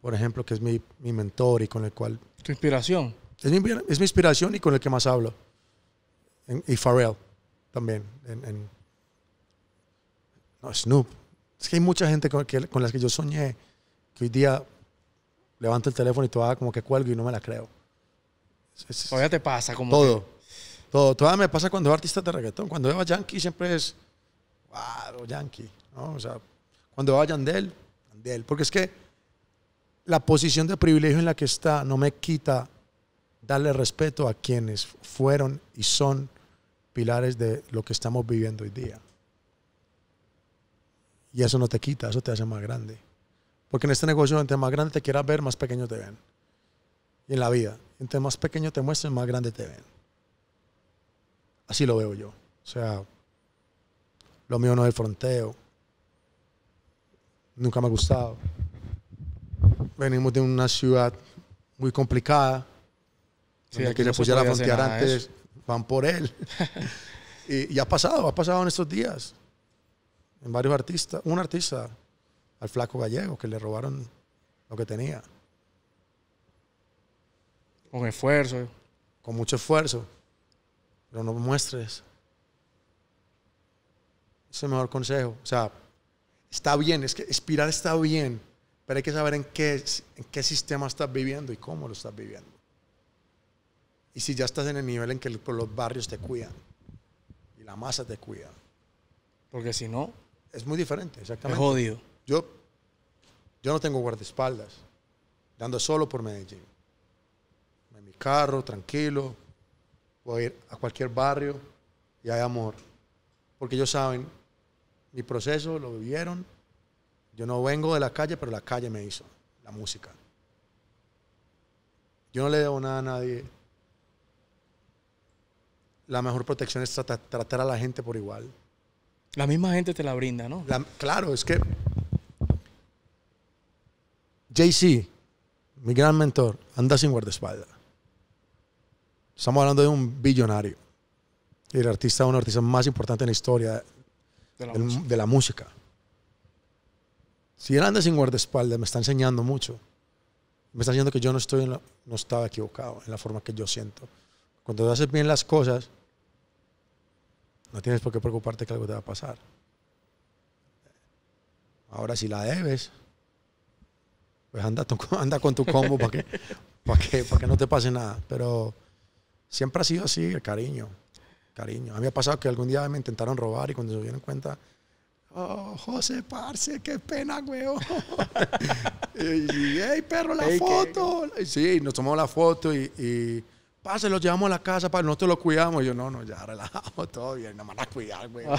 por ejemplo, que es mi, mentor y con el cual... ¿Tu inspiración? Es mi, inspiración y con el que más hablo. y Pharrell también. no, Snoop. Es que hay mucha gente con, las que yo soñé, que hoy día levanto el teléfono y todavía como que cuelgo y no me la creo. todavía te pasa como Todo. Todo. Todavía me pasa cuando va artista de reggaetón. Cuando veo a Yankee siempre es, wow, Yankee. sea, cuando veo a Yandel, Yandel. Porque es que la posición de privilegio en la que está no me quita darle respeto a quienes fueron y son pilares de lo que estamos viviendo hoy día. Y eso no te quita, eso te hace más grande. Porque en este negocio, entre más grande te quieras ver, más pequeño te ven. Y en la vida, entre más pequeño te muestren, más grande te ven. Así lo veo yo. O sea, lo mío no es el fronteo. Nunca me ha gustado. Venimos de una ciudad muy complicada. que le a frontear antes, van por él. y ha pasado, ha pasado en estos días en varios artistas, un artista al flaco gallego que le robaron lo que tenía. Con esfuerzo. Con mucho esfuerzo. Pero no muestres. Ese es el mejor consejo. O sea, está bien, es que espirar está bien, pero hay que saber en qué, en qué sistema estás viviendo y cómo lo estás viviendo. Y si ya estás en el nivel en que los barrios te cuidan y la masa te cuida. Porque si no, es muy diferente, exactamente. Es jodido. Yo, yo no tengo guardaespaldas. dando ando solo por Medellín. En mi carro, tranquilo. Voy a ir a cualquier barrio y hay amor. Porque ellos saben, mi proceso lo vivieron. Yo no vengo de la calle, pero la calle me hizo, la música. Yo no le debo nada a nadie. La mejor protección es tratar a la gente por igual la misma gente te la brinda, ¿no? claro, es que JC, mi gran mentor, anda sin guardaespaldas. Estamos hablando de un billonario. Y el artista, un artista más importante en la historia de la, música. Si él anda sin guardaespaldas, me está enseñando mucho. Me está enseñando que yo no, estoy no estaba equivocado en la forma que yo siento. Cuando haces bien las cosas, no tienes por qué preocuparte que algo te va a pasar. Ahora si la debes, pues anda, anda con tu combo para que, no te pase nada. Pero siempre ha sido así, el cariño. Cariño. A mí me ha pasado que algún día me intentaron robar y cuando se dieron cuenta, Oh, José Parce, qué pena, güey. y, perro, la foto. Sí, nos tomó la foto y Pase, los llevamos a la casa, para nosotros los cuidamos. yo, no, no, ya relajamos todo bien, nada más cuidar, güey. fue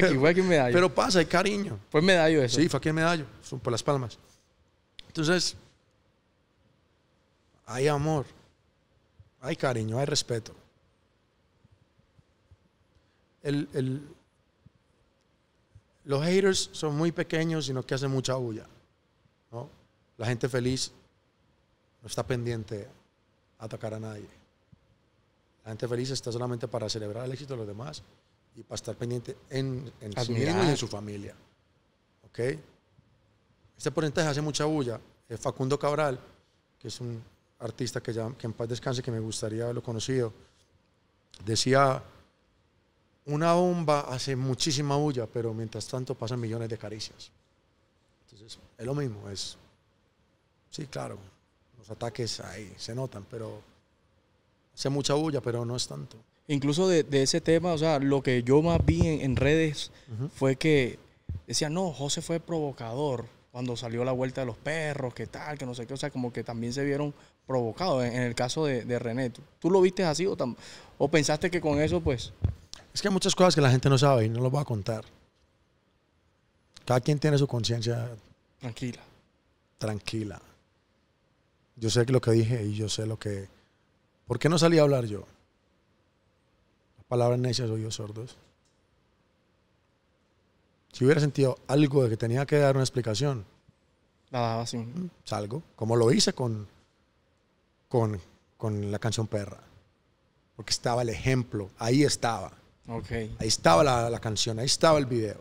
ah, aquí, fue aquí Medallo. Pero pasa, hay cariño. Fue da Medallo eso. Sí, fue aquí Medallo, son por las palmas. Entonces, hay amor, hay cariño, hay respeto. los haters son muy pequeños, sino que hacen mucha bulla. ¿no? La gente feliz no está pendiente a atacar a nadie. La gente feliz está solamente para celebrar el éxito de los demás y para estar pendiente en, su y en su familia. ¿Ok? Este porcentaje hace mucha bulla. Facundo Cabral, que es un artista que, ya, en paz descanse, que me gustaría haberlo conocido, decía, una bomba hace muchísima bulla, pero mientras tanto pasan millones de caricias. Entonces, es lo mismo, es... Sí, claro, los ataques ahí se notan, pero hace mucha bulla, pero no es tanto. Incluso de, ese tema, o sea, lo que yo más vi en, redes fue que decían, no, José fue provocador cuando salió la vuelta de los perros, que tal, que no sé qué, o sea, como que también se vieron provocados en, el caso de, René. ¿Tú, lo viste así o, o pensaste que con eso, pues... Es que hay muchas cosas que la gente no sabe y no los voy a contar. Cada quien tiene su conciencia. Tranquila. Tranquila. Yo sé lo que dije y yo sé lo que ¿Por qué no salí a hablar yo? Las palabras necias, oídos sordos. Si hubiera sentido algo de que tenía que dar una explicación, nada así. Mm, salgo, como lo hice con, con, la canción Perra. Porque estaba el ejemplo, ahí estaba. Ahí estaba la, la, canción, ahí estaba el video.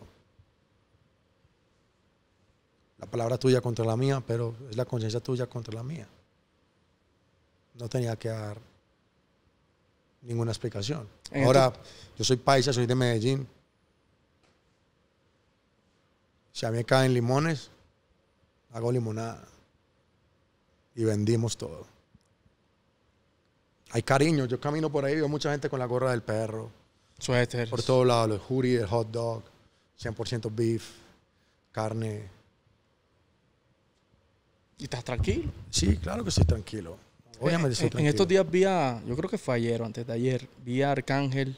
La palabra tuya contra la mía, pero es la conciencia tuya contra la mía. No tenía que dar ninguna explicación. Ahora, yo soy paisa, soy de Medellín. Si a mí me caen limones, hago limonada. Y vendimos todo. Hay cariño. Yo camino por ahí, veo mucha gente con la gorra del perro. suéter, Por todos lados, los hoodies, el hot dog, 100% beef, carne. ¿Y estás tranquilo? Sí, claro que estoy tranquilo en, estos días vi yo creo que fue ayer o antes de ayer, vi a Arcángel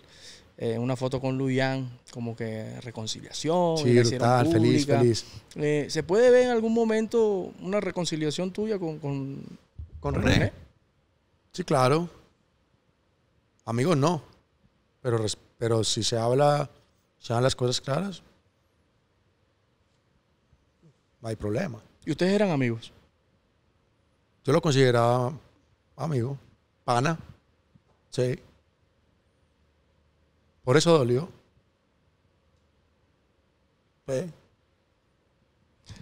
eh, una foto con Luyan, como que reconciliación. Sí, brutal, feliz, feliz. Eh, ¿Se puede ver en algún momento una reconciliación tuya con, con, René? Sí, claro. Amigos no, pero, pero si se habla, se dan las cosas claras, no hay problema. ¿Y ustedes eran amigos? Yo lo consideraba amigo, pana. Sí. Por eso dolió. Sí.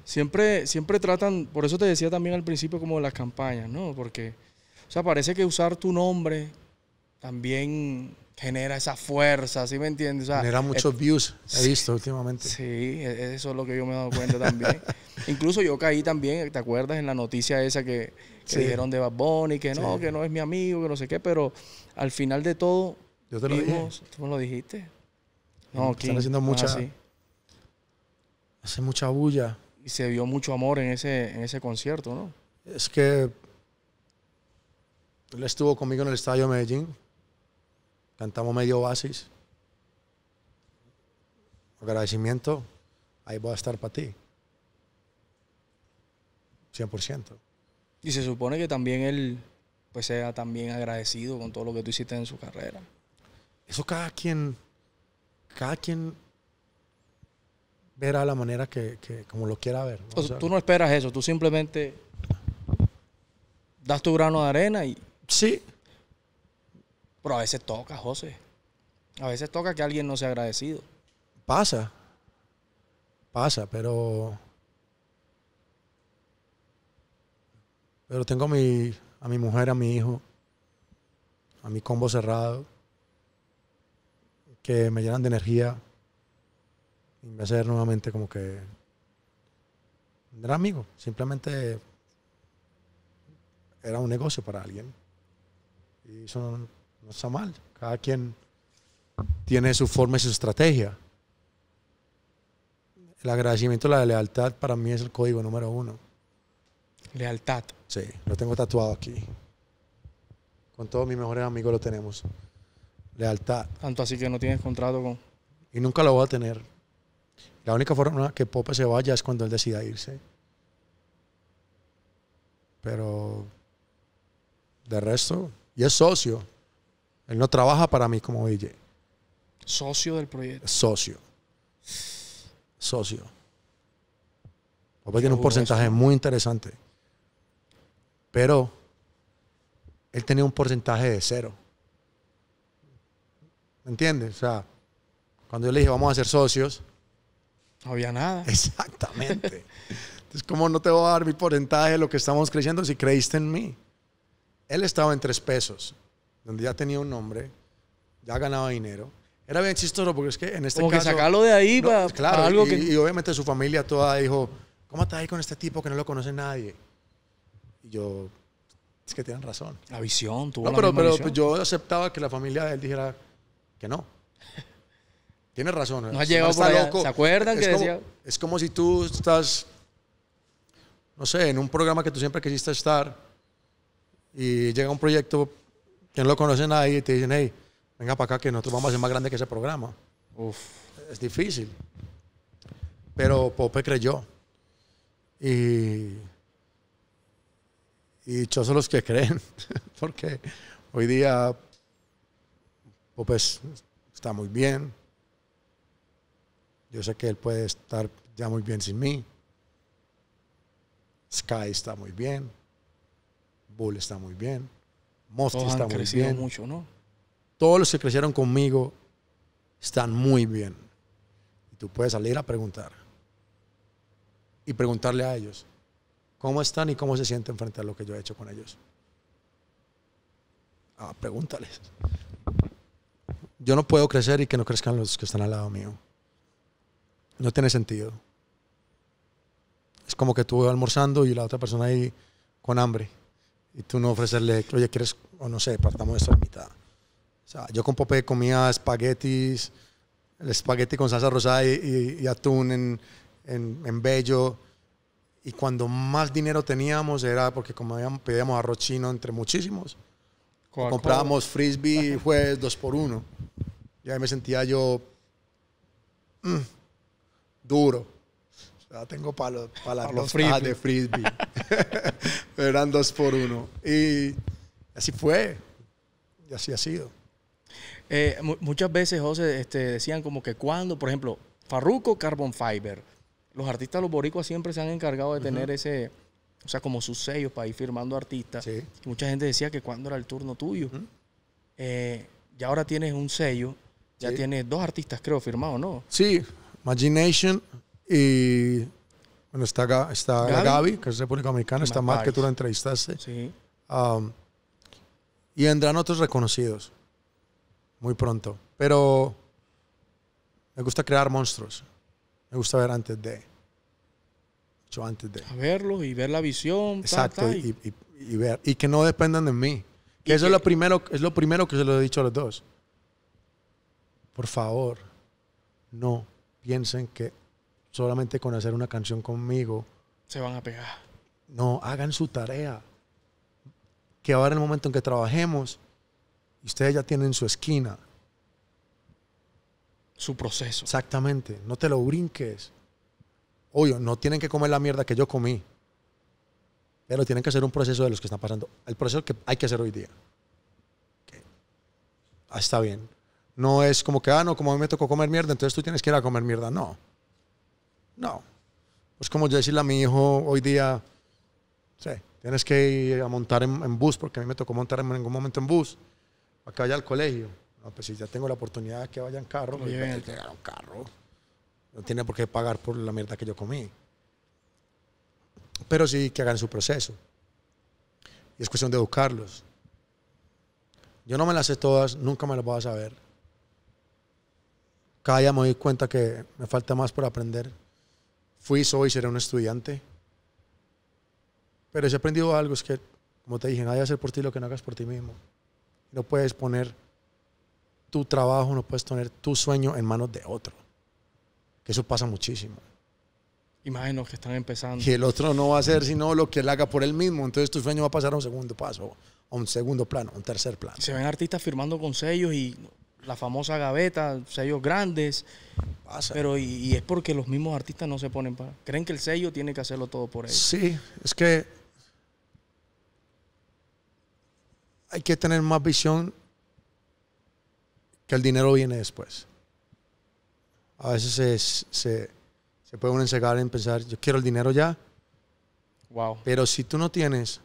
Siempre, siempre tratan, por eso te decía también al principio como de las campañas, ¿no? Porque, o sea, parece que usar tu nombre también genera esa fuerza, ¿sí me entiendes? genera muchos views, he visto últimamente. Sí, e-, eso es lo que yo me he dado cuenta también. Incluso yo caí también, ¿te acuerdas en la noticia esa que, que dijeron de Bad Bunny, que no, que no es mi amigo, que no sé qué, pero al final de todo. Yo te lo dije. Tú me lo dijiste. No, Están haciendo ah, mucha. Hace mucha bulla. Y se vio mucho amor en ese, en ese concierto, ¿no? Es que. Él estuvo conmigo en el estadio de Medellín. Cantamos medio basis. Agradecimiento. Ahí voy a estar para ti. 100%. Y se supone que también él pues sea también agradecido con todo lo que tú hiciste en su carrera. Eso cada quien, cada quien verá la manera que, como lo quiera ver. tú no esperas eso, tú simplemente das tu grano de arena y... Sí. Pero a veces toca, José. A veces toca que alguien no sea agradecido. Pasa, pasa, pero Pero tengo a mi, mujer, a mi hijo, a mi combo cerrado, que me llenan de energía y me hacen nuevamente como que era amigo, simplemente era un negocio para alguien. Y eso no, está mal. Cada quien tiene su forma y su estrategia. El agradecimiento, la lealtad para mí es el código número uno. Lealtad. Sí, lo tengo tatuado aquí. Con todos mis mejores amigos lo tenemos. Lealtad. Tanto así que no tienes contrato con... Y nunca lo voy a tener. La única forma que Pope se vaya es cuando él decida irse. Pero de resto, y es socio. Él no trabaja para mí como DJ. Socio del proyecto. Socio. Socio. Pope tiene un porcentaje muy interesante. Pero él tenía un porcentaje de cero. ¿Me entiendes? O sea, cuando yo le dije, vamos a ser socios. No había nada. Exactamente. Entonces, ¿cómo no te voy a dar mi porcentaje de lo que estamos creciendo si creíste en mí? Él estaba en tres pesos, donde ya tenía un nombre, ya ganaba dinero. Era bien chistoso porque es que en este caso. que sacarlo de ahí para, claro, algo y, que. obviamente su familia toda dijo: ¿Cómo está ahí con este tipo que no lo conoce nadie? Y yo, es que tienen razón. La visión, tuvo no, pero, pero yo aceptaba que la familia de él dijera que no. Tienes razón. No ha llegado por Loco. ¿Se acuerdan que decía? Es como si tú estás, no sé, en un programa que tú siempre quisiste estar y llega un proyecto que no lo conocen ahí y te dicen, hey, venga para acá que nosotros vamos a ser más grande que ese programa. Uf. Es difícil. Pero Pope creyó. Y y son los que creen, porque hoy día, pues, está muy bien. Yo sé que él puede estar ya muy bien sin mí. Sky está muy bien. Bull está muy bien. Mosti está muy bien. Todos los que crecieron conmigo están muy bien. Y tú puedes salir a preguntar. Y preguntarle a ellos cómo están y cómo se sienten frente a lo que yo he hecho con ellos. Ah, pregúntales. Yo no puedo crecer y que no crezcan los que están al lado mío. No tiene sentido. Es como que tú almorzando y la otra persona ahí con hambre y tú no ofrecerle, oye, ¿quieres? O no sé, partamos esto a la mitad. O sea, yo con Pope comía espaguetis, el espagueti con salsa rosada y, y atún en, en, en bello y cuando más dinero teníamos era porque como pedíamos arroz chino entre muchísimos, comprábamos frisbee jueves dos por uno. Y ahí me sentía yo mm, duro. tengo para los, para frisbee. de Eran dos por uno. Y así fue. Y así ha sido. Eh, muchas veces, José, este, decían como que cuando, por ejemplo, Farruco Carbon Fiber los artistas, los boricuas siempre se han encargado de tener ese, o sea, como sus sellos para ir firmando artistas. mucha gente decía que cuando era el turno tuyo. Eh, ya ahora tienes un sello, ya tienes dos artistas, creo, firmados, ¿no? Sí, Imagination y. Bueno, está, está Gaby. que es República Dominicana, está Matt, que tú la entrevistaste. Sí. Um, y vendrán otros reconocidos muy pronto. Pero me gusta crear monstruos. Me gusta ver antes de. Mucho antes de. A verlo y ver la visión. Exacto, y, ver. Y que no dependan de mí. Que eso es, lo primero, es lo primero que se lo he dicho a los dos. Por favor, no piensen que solamente con hacer una canción conmigo. Se van a pegar. No, hagan su tarea. Que ahora en el momento en que trabajemos, ustedes ya tienen su esquina su proceso. Exactamente, no te lo brinques. Oye, no tienen que comer la mierda que yo comí, pero tienen que hacer un proceso de los que están pasando. El proceso que hay que hacer hoy día. Ah, está bien. No es como que, ah, no, como a mí me tocó comer mierda, entonces tú tienes que ir a comer mierda. No. No. Es como yo decirle a mi hijo hoy día, sí, tienes que ir a montar en, bus, porque a mí me tocó montar en algún momento en bus, para que vaya al colegio. No, pues si ya tengo la oportunidad de que vayan carro, pues, me un carro. No tiene por qué pagar por la mierda que yo comí. Pero sí que hagan su proceso. Y es cuestión de educarlos. Yo no me las sé todas, nunca me las voy a saber. Cada día me doy cuenta que me falta más por aprender. Fui, soy, seré un estudiante. Pero he aprendido algo es que, como te dije, nadie que hacer por ti lo que no hagas por ti mismo. No puedes poner tu trabajo, no puedes poner tu sueño en manos de otro. Que eso pasa muchísimo. Imagino que están empezando. Y el otro no va a hacer sino lo que él haga por él mismo. Entonces tu sueño va a pasar a un segundo paso, a un segundo plano, a un tercer plano. Se ven artistas firmando con sellos y la famosa gaveta, sellos grandes. Pero y, es porque los mismos artistas no se ponen para. Creen que el sello tiene que hacerlo todo por ellos. Sí, es que hay que tener más visión que el dinero viene después. A veces se, se, puede uno ensegar en pensar, yo quiero el dinero ya. Wow. Pero si tú no tienes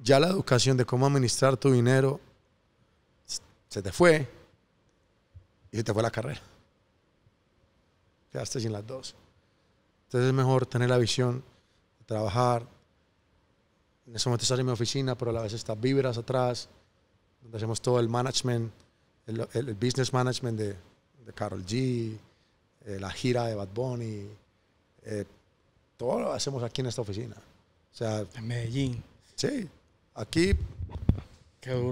ya la educación de cómo administrar tu dinero, se te fue y se te fue la carrera. Quedaste sin las dos. Entonces es mejor tener la visión, de trabajar. En ese momento estás en mi oficina, pero a la vez estas vibras atrás, donde hacemos todo el management el, business management de, de Carol G, eh, la gira de Bad Bunny, eh, todo lo hacemos aquí en esta oficina. O sea, en Medellín. Sí, aquí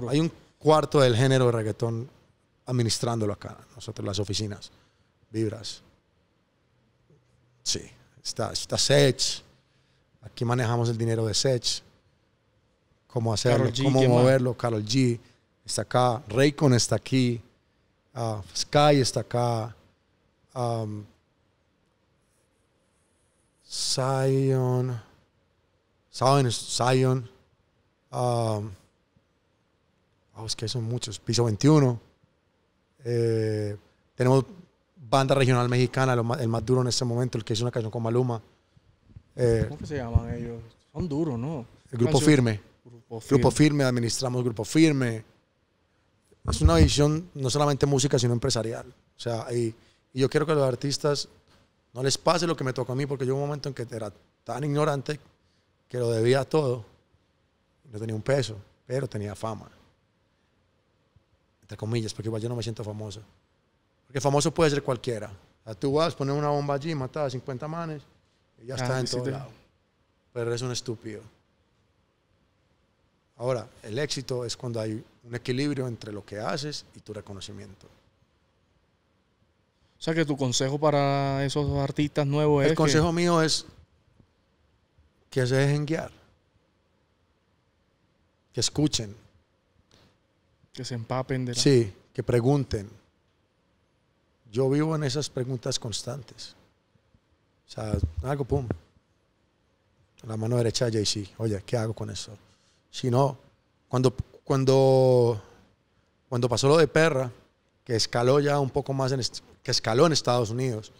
hay un cuarto del género de reggaetón administrándolo acá, nosotros las oficinas, vibras. Sí, está, está aquí manejamos el dinero de Sech, cómo hacerlo, cómo moverlo, Carol G está acá, Raycon está aquí, ah, Sky está acá, um, Zion, Zion, Zion, um, oh, que son muchos, Piso 21, eh, tenemos banda regional mexicana, el más duro en este momento, el que hizo una canción con Maluma. Eh, ¿Cómo que se llaman ellos? Son duros, ¿no? El grupo Firme. Grupo Firme. Grupo Firme, administramos Grupo Firme es una visión no solamente música, sino empresarial. O sea, y, yo quiero que a los artistas no les pase lo que me tocó a mí, porque yo hubo un momento en que era tan ignorante que lo debía todo. No tenía un peso, pero tenía fama. Entre comillas, porque igual yo no me siento famoso. Porque famoso puede ser cualquiera. tú vas, pones una bomba allí, matas a 50 manes y ya ah, está en todo lado. Pero eres un estúpido. Ahora, el éxito es cuando hay un equilibrio entre lo que haces y tu reconocimiento. O sea que tu consejo para esos artistas nuevos es. El consejo mío es que se dejen guiar. Que escuchen. Que se empapen de Sí, que pregunten. Yo vivo en esas preguntas constantes. O sea, algo, pum. La mano derecha ya jay Oye, ¿qué hago con eso? Si no, cuando cuando, cuando pasó lo de Perra, que escaló ya un poco más, en, que escaló en Estados Unidos,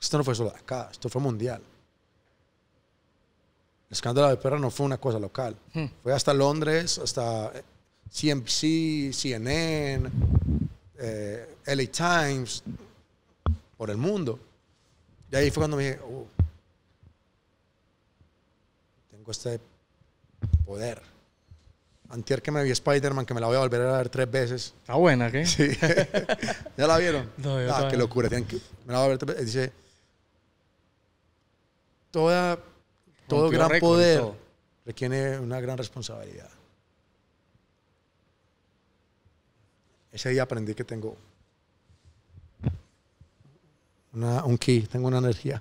esto no fue solo acá, esto fue mundial. El escándalo de Perra no fue una cosa local, hmm. fue hasta Londres, hasta eh, CNBC, CNN, eh, LA Times, por el mundo. Y ahí fue cuando me dije, oh, tengo este poder. Antier que me vi Spider-Man, que me la voy a volver a ver tres veces. Está buena, ¿qué? Sí. ¿Ya la vieron? No, ah, qué locura. Que, me la voy a ver tres veces. Dice, toda, todo gran poder requiere una gran responsabilidad. Ese día aprendí que tengo un key, tengo una energía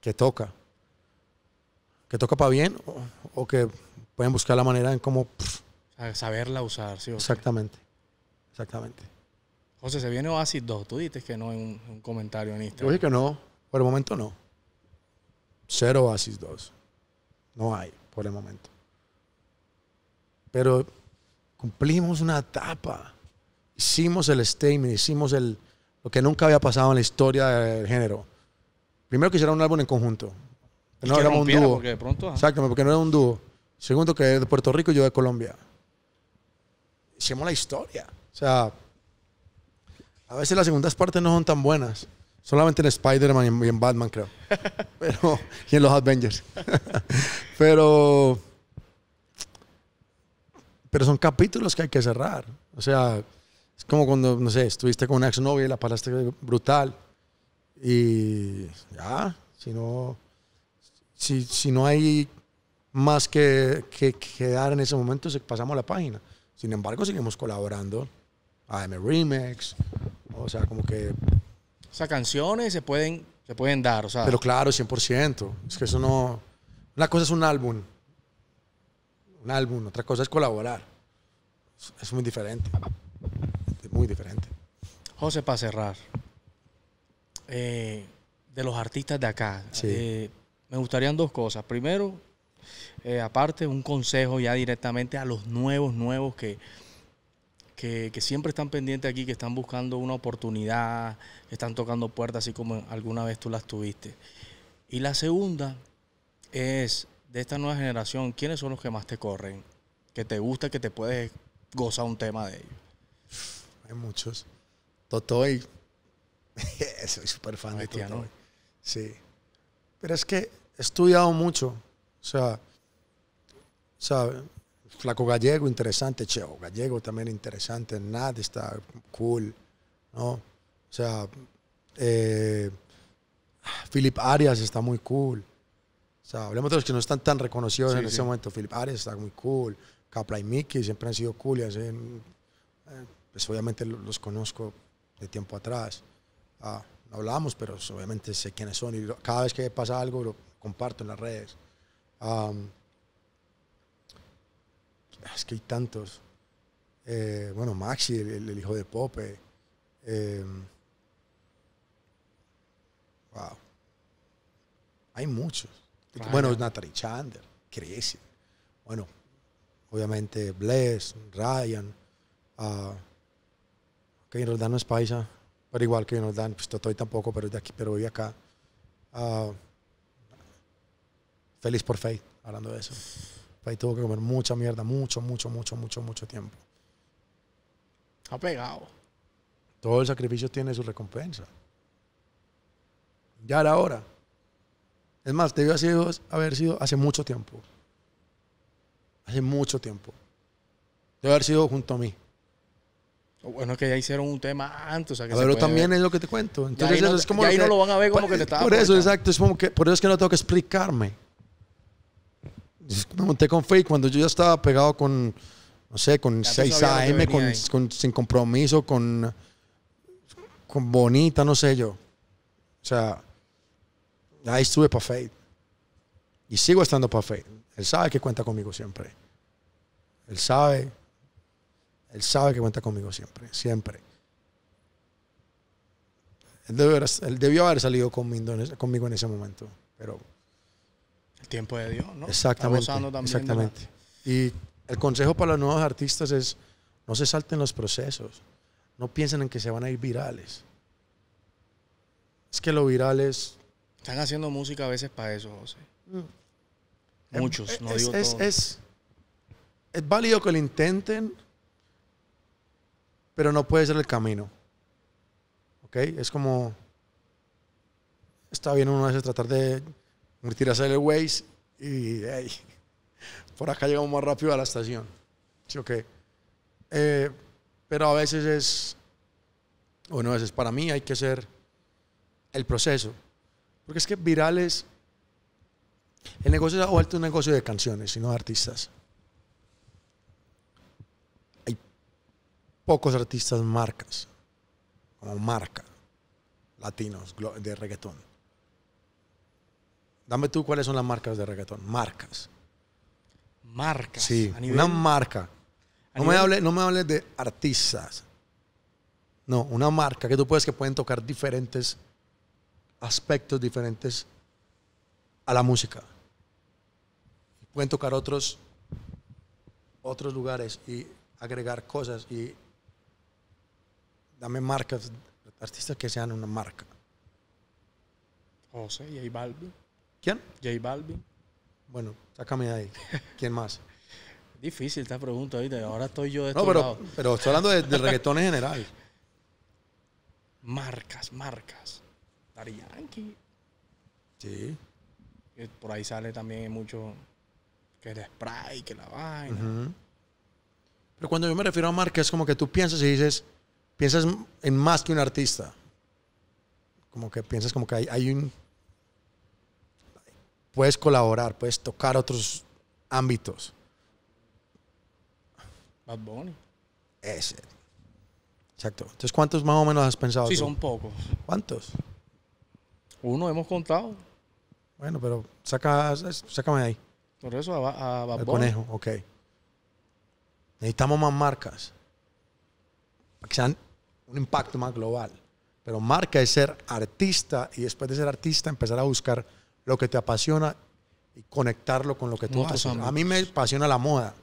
que toca. Que toca para bien o que pueden buscar la manera en cómo... saberla usar, sí. Exactamente, exactamente. José, se viene Oasis 2. Tú dices que no es un, comentario en Instagram. Yo que no. Por el momento no. Cero Oasis 2. No hay, por el momento. Pero cumplimos una etapa. Hicimos el statement, hicimos el, lo que nunca había pasado en la historia del género. Primero que hiciera un álbum en conjunto. No era un dúo. Porque Exactamente, porque no era un dúo. Segundo, que es de Puerto Rico y yo de Colombia. Hicimos la historia. O sea, a veces las segundas partes no son tan buenas. Solamente en Spider-Man y en Batman, creo. Pero, y en los Avengers. pero, pero son capítulos que hay que cerrar. O sea, es como cuando, no sé, estuviste con una exnovia y la pasaste brutal. Y ya, si no, si, si no hay más que, que, quedar en ese momento, pasamos la página. Sin embargo, seguimos colaborando. M Remix, o sea, como que... O canciones se pueden, se pueden dar, o sea... Pero claro, 100%. Es que eso no... Una cosa es un álbum, un álbum, otra cosa es colaborar. Es muy diferente. Es muy diferente. José, para cerrar, eh, de los artistas de acá, eh, me gustarían dos cosas. Primero, eh, aparte, un consejo ya directamente a los nuevos, nuevos que, que, siempre están pendientes aquí, que están buscando una oportunidad, que están tocando puertas, así como alguna vez tú las tuviste. Y la segunda es, de esta nueva generación, ¿quiénes son los que más te corren? Que te gusta, que te puedes gozar un tema de ellos. Hay muchos. y Soy súper fan de Totoy. Sí. Pero es que he estudiado mucho o sea, Flaco Gallego, interesante, Cheo Gallego también interesante, Nad está cool, ¿no? O sea, eh, Philip Arias está muy cool. O sea, hablemos de los que no están tan reconocidos en ese momento. Philip Arias está muy cool, Capra y Mickey siempre han sido cool, y eh, pues obviamente los conozco de tiempo atrás. Ah, no hablamos, pero obviamente sé quiénes son y cada vez que pasa algo lo comparto en las redes es que hay tantos. Eh, bueno, Maxi, el, hijo de Pope. Em, wow. Hay muchos. bueno Bueno, Natalie Chander, Crazy. Bueno, obviamente Bless, Ryan. Ah, que nos no es paisa, pero igual que nos dan, pues estoy tampoco, pero de aquí, pero hoy acá. Ah, Feliz por Faith, hablando de eso. Faith tuvo que comer mucha mierda, mucho, mucho, mucho, mucho, mucho tiempo. Ha pegado. Todo el sacrificio tiene su recompensa. Ya la hora. Es más, te debió haber sido hace mucho tiempo. Hace mucho tiempo. Debe haber sido junto a mí. Bueno, que ya hicieron un tema antes. O pero también es lo que te cuento. Entonces, como. ahí no lo van a ver como que, te estaba. Por eso, exacto. Es como que, por eso es que no tengo que explicarme me monté con Faith cuando yo ya estaba pegado con, no sé, con 6 AM, con, sin compromiso, con, con Bonita, no sé yo. O sea, ahí estuve para Faith Y sigo estando para Faith Él sabe que cuenta conmigo siempre. Él sabe. Él sabe que cuenta conmigo siempre. Siempre. Él debió, haber, salido conmigo en, ese, conmigo en ese momento. Pero tiempo de Dios, ¿no? Exactamente. exactamente. Y el consejo para los nuevos artistas es no se salten los procesos, no piensen en que se van a ir virales. Es que lo viral es... Están haciendo música a veces para eso, José. Mm. Muchos, es, no digo es válido que lo intenten, pero no puede ser el camino. ¿Ok? Es como... Está bien uno a veces tratar de me tiré a hacer el y por acá llegamos más rápido a la estación. Eh, pero a veces es, bueno, a veces para mí hay que ser el proceso. Porque es que virales, el negocio es ha un negocio de canciones, sino de artistas. Hay pocos artistas marcas, como marca, latinos, de reggaetón. Dame tú cuáles son las marcas de reggaetón. Marcas. Marcas. Sí, una marca. no, me hable, hables de artistas. No, una marca que tú puedes que pueden tocar diferentes aspectos diferentes a la música. Pueden tocar otros, otros lugares y agregar cosas y dame marcas, artistas que sean una marca. José y Balvin. ¿Quién? J Balvin. Bueno, sácame de ahí. ¿Quién más? Difícil esta pregunta Ahora estoy yo de No, este pero, pero estoy hablando del reggaetón en general. Marcas, marcas. Dari Yankee. Sí. Por ahí sale también mucho que el spray, que la vaina. Pero cuando yo me refiero a marca, es como que tú piensas y dices, piensas en más que un artista. Como que piensas como que hay, hay un, puedes colaborar, puedes tocar otros ámbitos. Bad Bunny. Ese. Exacto. Entonces, ¿cuántos más o menos has pensado? Sí, son pocos. ¿Cuántos? Uno hemos contado. Bueno, pero saca, sácame ahí. Por eso a, a Bad Bunny. El conejo, ok. Necesitamos más marcas. Para que sean un impacto más global. Pero marca es ser artista y después de ser artista empezar a buscar lo que te apasiona y conectarlo con lo que tú A mí me apasiona la moda.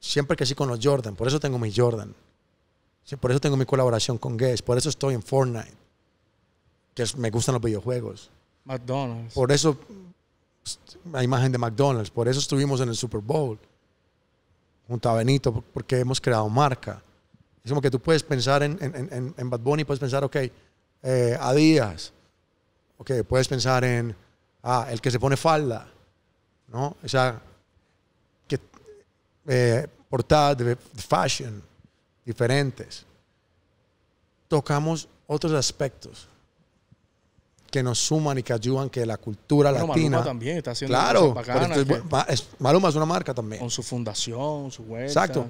Siempre que sí con los Jordan, por eso tengo mis Jordan. Por eso tengo mi colaboración con Guess, por eso estoy en Fortnite. Que me gustan los videojuegos. McDonald's. Por eso la imagen de McDonald's, por eso estuvimos en el Super Bowl junto a Benito, porque hemos creado marca. Es como que tú puedes pensar en, en, en, Bad Bunny, puedes pensar, ok, a eh, Adidas, ok, puedes pensar en Ah, el que se pone falda, ¿no? O sea, eh, portadas de, fashion diferentes. Tocamos otros aspectos que nos suman y que ayudan que la cultura latina. Maluma también está haciendo claro, bacanas, Maluma es una marca también. Con su fundación, su web. Exacto.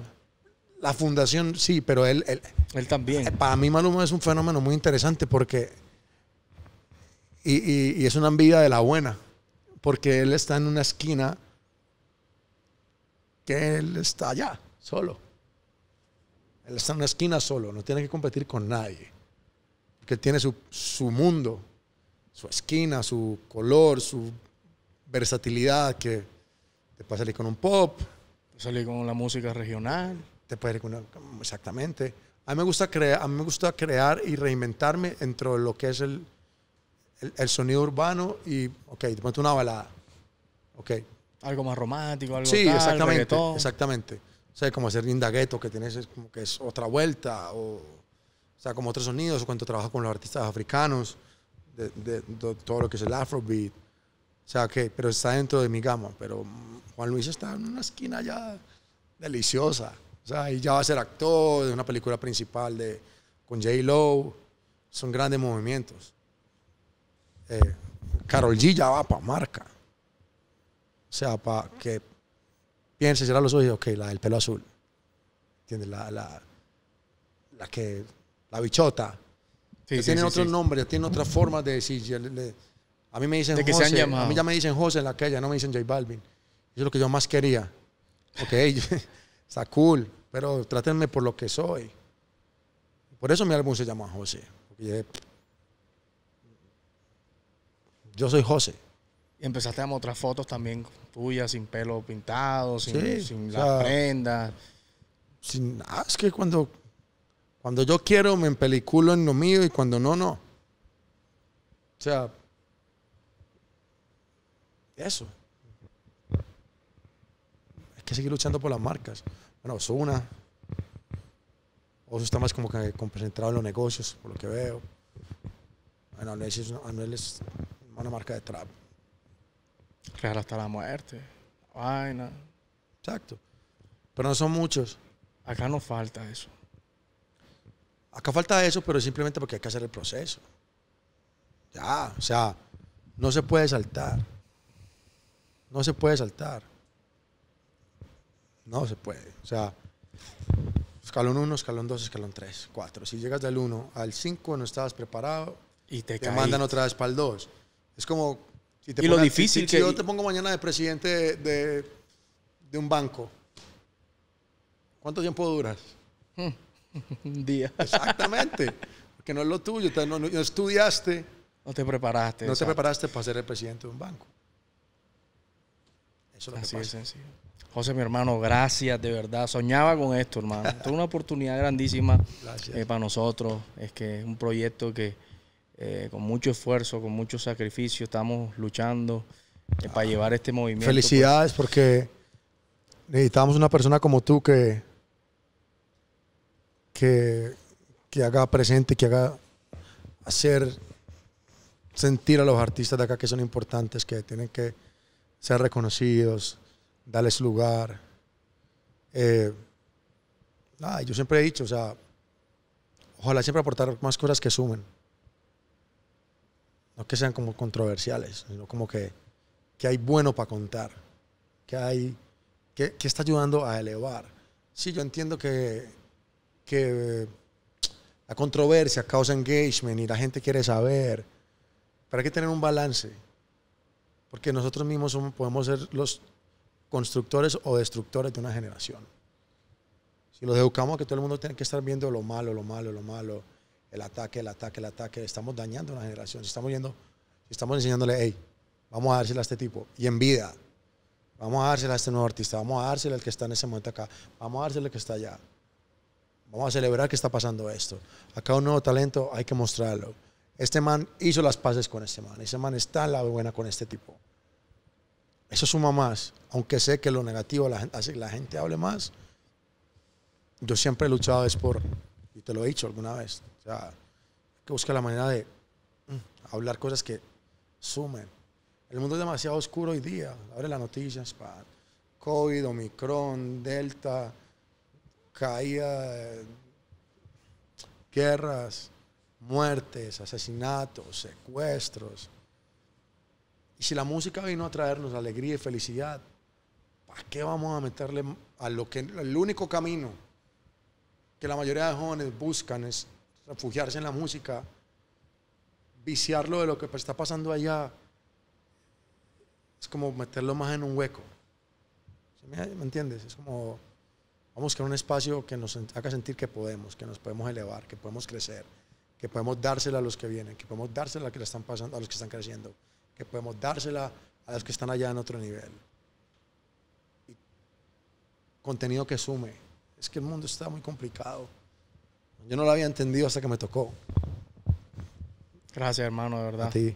La fundación sí, pero él, él. también. Eh, para mí, Maluma es un fenómeno muy interesante porque y, es una vida de la buena, porque él está en una esquina que él está allá, solo. Él está en una esquina solo, no tiene que competir con nadie. que él tiene su, mundo, su esquina, su color, su versatilidad, que te puede salir con un pop. Te salir con la música regional. Te puede salir con Exactamente. A mí, me gusta a mí me gusta crear y reinventarme dentro de lo que es el, el, sonido urbano y, ok, te pones una balada. Ok. Algo más romántico, algo Sí, exactamente. Exactamente. O sea, como hacer gueto que tienes como que es otra vuelta, o, o sea, como otros sonidos, o cuando trabajo con los artistas africanos, de, todo lo que es el afrobeat. O sea, que, pero está dentro de mi gama. Pero Juan Luis está en una esquina ya deliciosa. O sea, y ya va a ser actor de una película principal de, con J. Lowe. Son grandes movimientos eh, Carol G ya va para marca. O sea, para que piense, será los ojos ok, la del pelo azul. ¿Entiendes? La, la, que, la bichota. Sí, sí, tienen sí, otros nombres, tienen otras formas de decir. a mí me dicen José, a mí ya me dicen José en la calle, no me dicen J Balvin. Eso es lo que yo más quería. Ok, está cool, pero trátenme por lo que soy. Por eso mi álbum se llama José. Yo soy José. Y empezaste a otras fotos también tuyas, sin pelo pintado, sin, la sin Sin, ah, es que cuando, cuando yo quiero me empeliculo en lo mío y cuando no, no. O sea, eso. Es que seguir luchando por las marcas. Bueno, es una. Oso está más como que concentrado en los negocios, por lo que veo. Bueno, no Anuel es una marca de trap. Real hasta la muerte. Vaina. Exacto. Pero no son muchos. Acá no falta eso. Acá falta eso, pero simplemente porque hay que hacer el proceso. Ya, o sea, no se puede saltar. No se puede saltar. No se puede. O sea, escalón 1, escalón 2, escalón 3, 4. Si llegas del 1 al 5 no estabas preparado y te, te mandan otra vez para el 2. Es como si te y lo difícil que yo te pongo mañana de presidente de, un banco, ¿cuánto tiempo duras? un día. Exactamente. Porque no es lo tuyo. No, estudiaste. No te preparaste. No te preparaste para ser el presidente de un banco. Eso es lo que pasa. Es sencillo. José, mi hermano, gracias de verdad. Soñaba con esto, hermano. una oportunidad grandísima eh, para nosotros. Es que es un proyecto que eh, con mucho esfuerzo, con mucho sacrificio, estamos luchando eh, para ah. llevar este movimiento. Pues. Felicidades porque necesitamos una persona como tú que, que, que haga presente, que haga hacer sentir a los artistas de acá que son importantes, que tienen que ser reconocidos, darles lugar. Eh, yo siempre he dicho, o sea, ojalá siempre aportar más cosas que sumen no que sean como controversiales, sino como que, que hay bueno para contar, que hay, que, está ayudando a elevar. Sí, yo entiendo que, que la controversia causa engagement y la gente quiere saber, pero hay que tener un balance, porque nosotros mismos podemos ser los constructores o destructores de una generación. Si los educamos a que todo el mundo tiene que estar viendo lo malo, lo malo, lo malo, el ataque, el ataque, el ataque, estamos dañando a una generación. estamos estamos enseñándole, hey, vamos a dársela a este tipo, y en vida, vamos a dársela a este nuevo artista, vamos a dársela al que está en ese momento acá, vamos a dársela al que está allá. Vamos a celebrar que está pasando esto. Acá un nuevo talento hay que mostrarlo. Este man hizo las paces con este man. Ese man está en la buena con este tipo. Eso suma más. Aunque sé que lo negativo la gente, hace que la gente hable más. Yo siempre he luchado es por, y te lo he dicho alguna vez, hay que buscar la manera de mm, hablar cosas que sumen. El mundo es demasiado oscuro hoy día. Abre las noticias para COVID, Omicron, Delta, caída, guerras, muertes, asesinatos, secuestros. Y si la música vino a traernos alegría y felicidad, ¿para qué vamos a meterle a lo que el único camino que la mayoría de jóvenes buscan es refugiarse en la música, viciarlo de lo que pues, está pasando allá, es como meterlo más en un hueco. me, entiendes? Es como vamos a crear un espacio que nos haga sentir que podemos, que nos podemos elevar, que podemos crecer, que podemos dársela a los que vienen, que podemos dársela a los que están pasando, a los que están creciendo, que podemos dársela a los que están allá en otro nivel. contenido que sume. Es que el mundo está muy complicado yo no lo había entendido hasta que me tocó. Gracias, hermano, de verdad. A ti.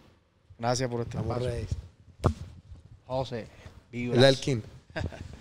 Gracias por este amor José, vibras. El Elkin.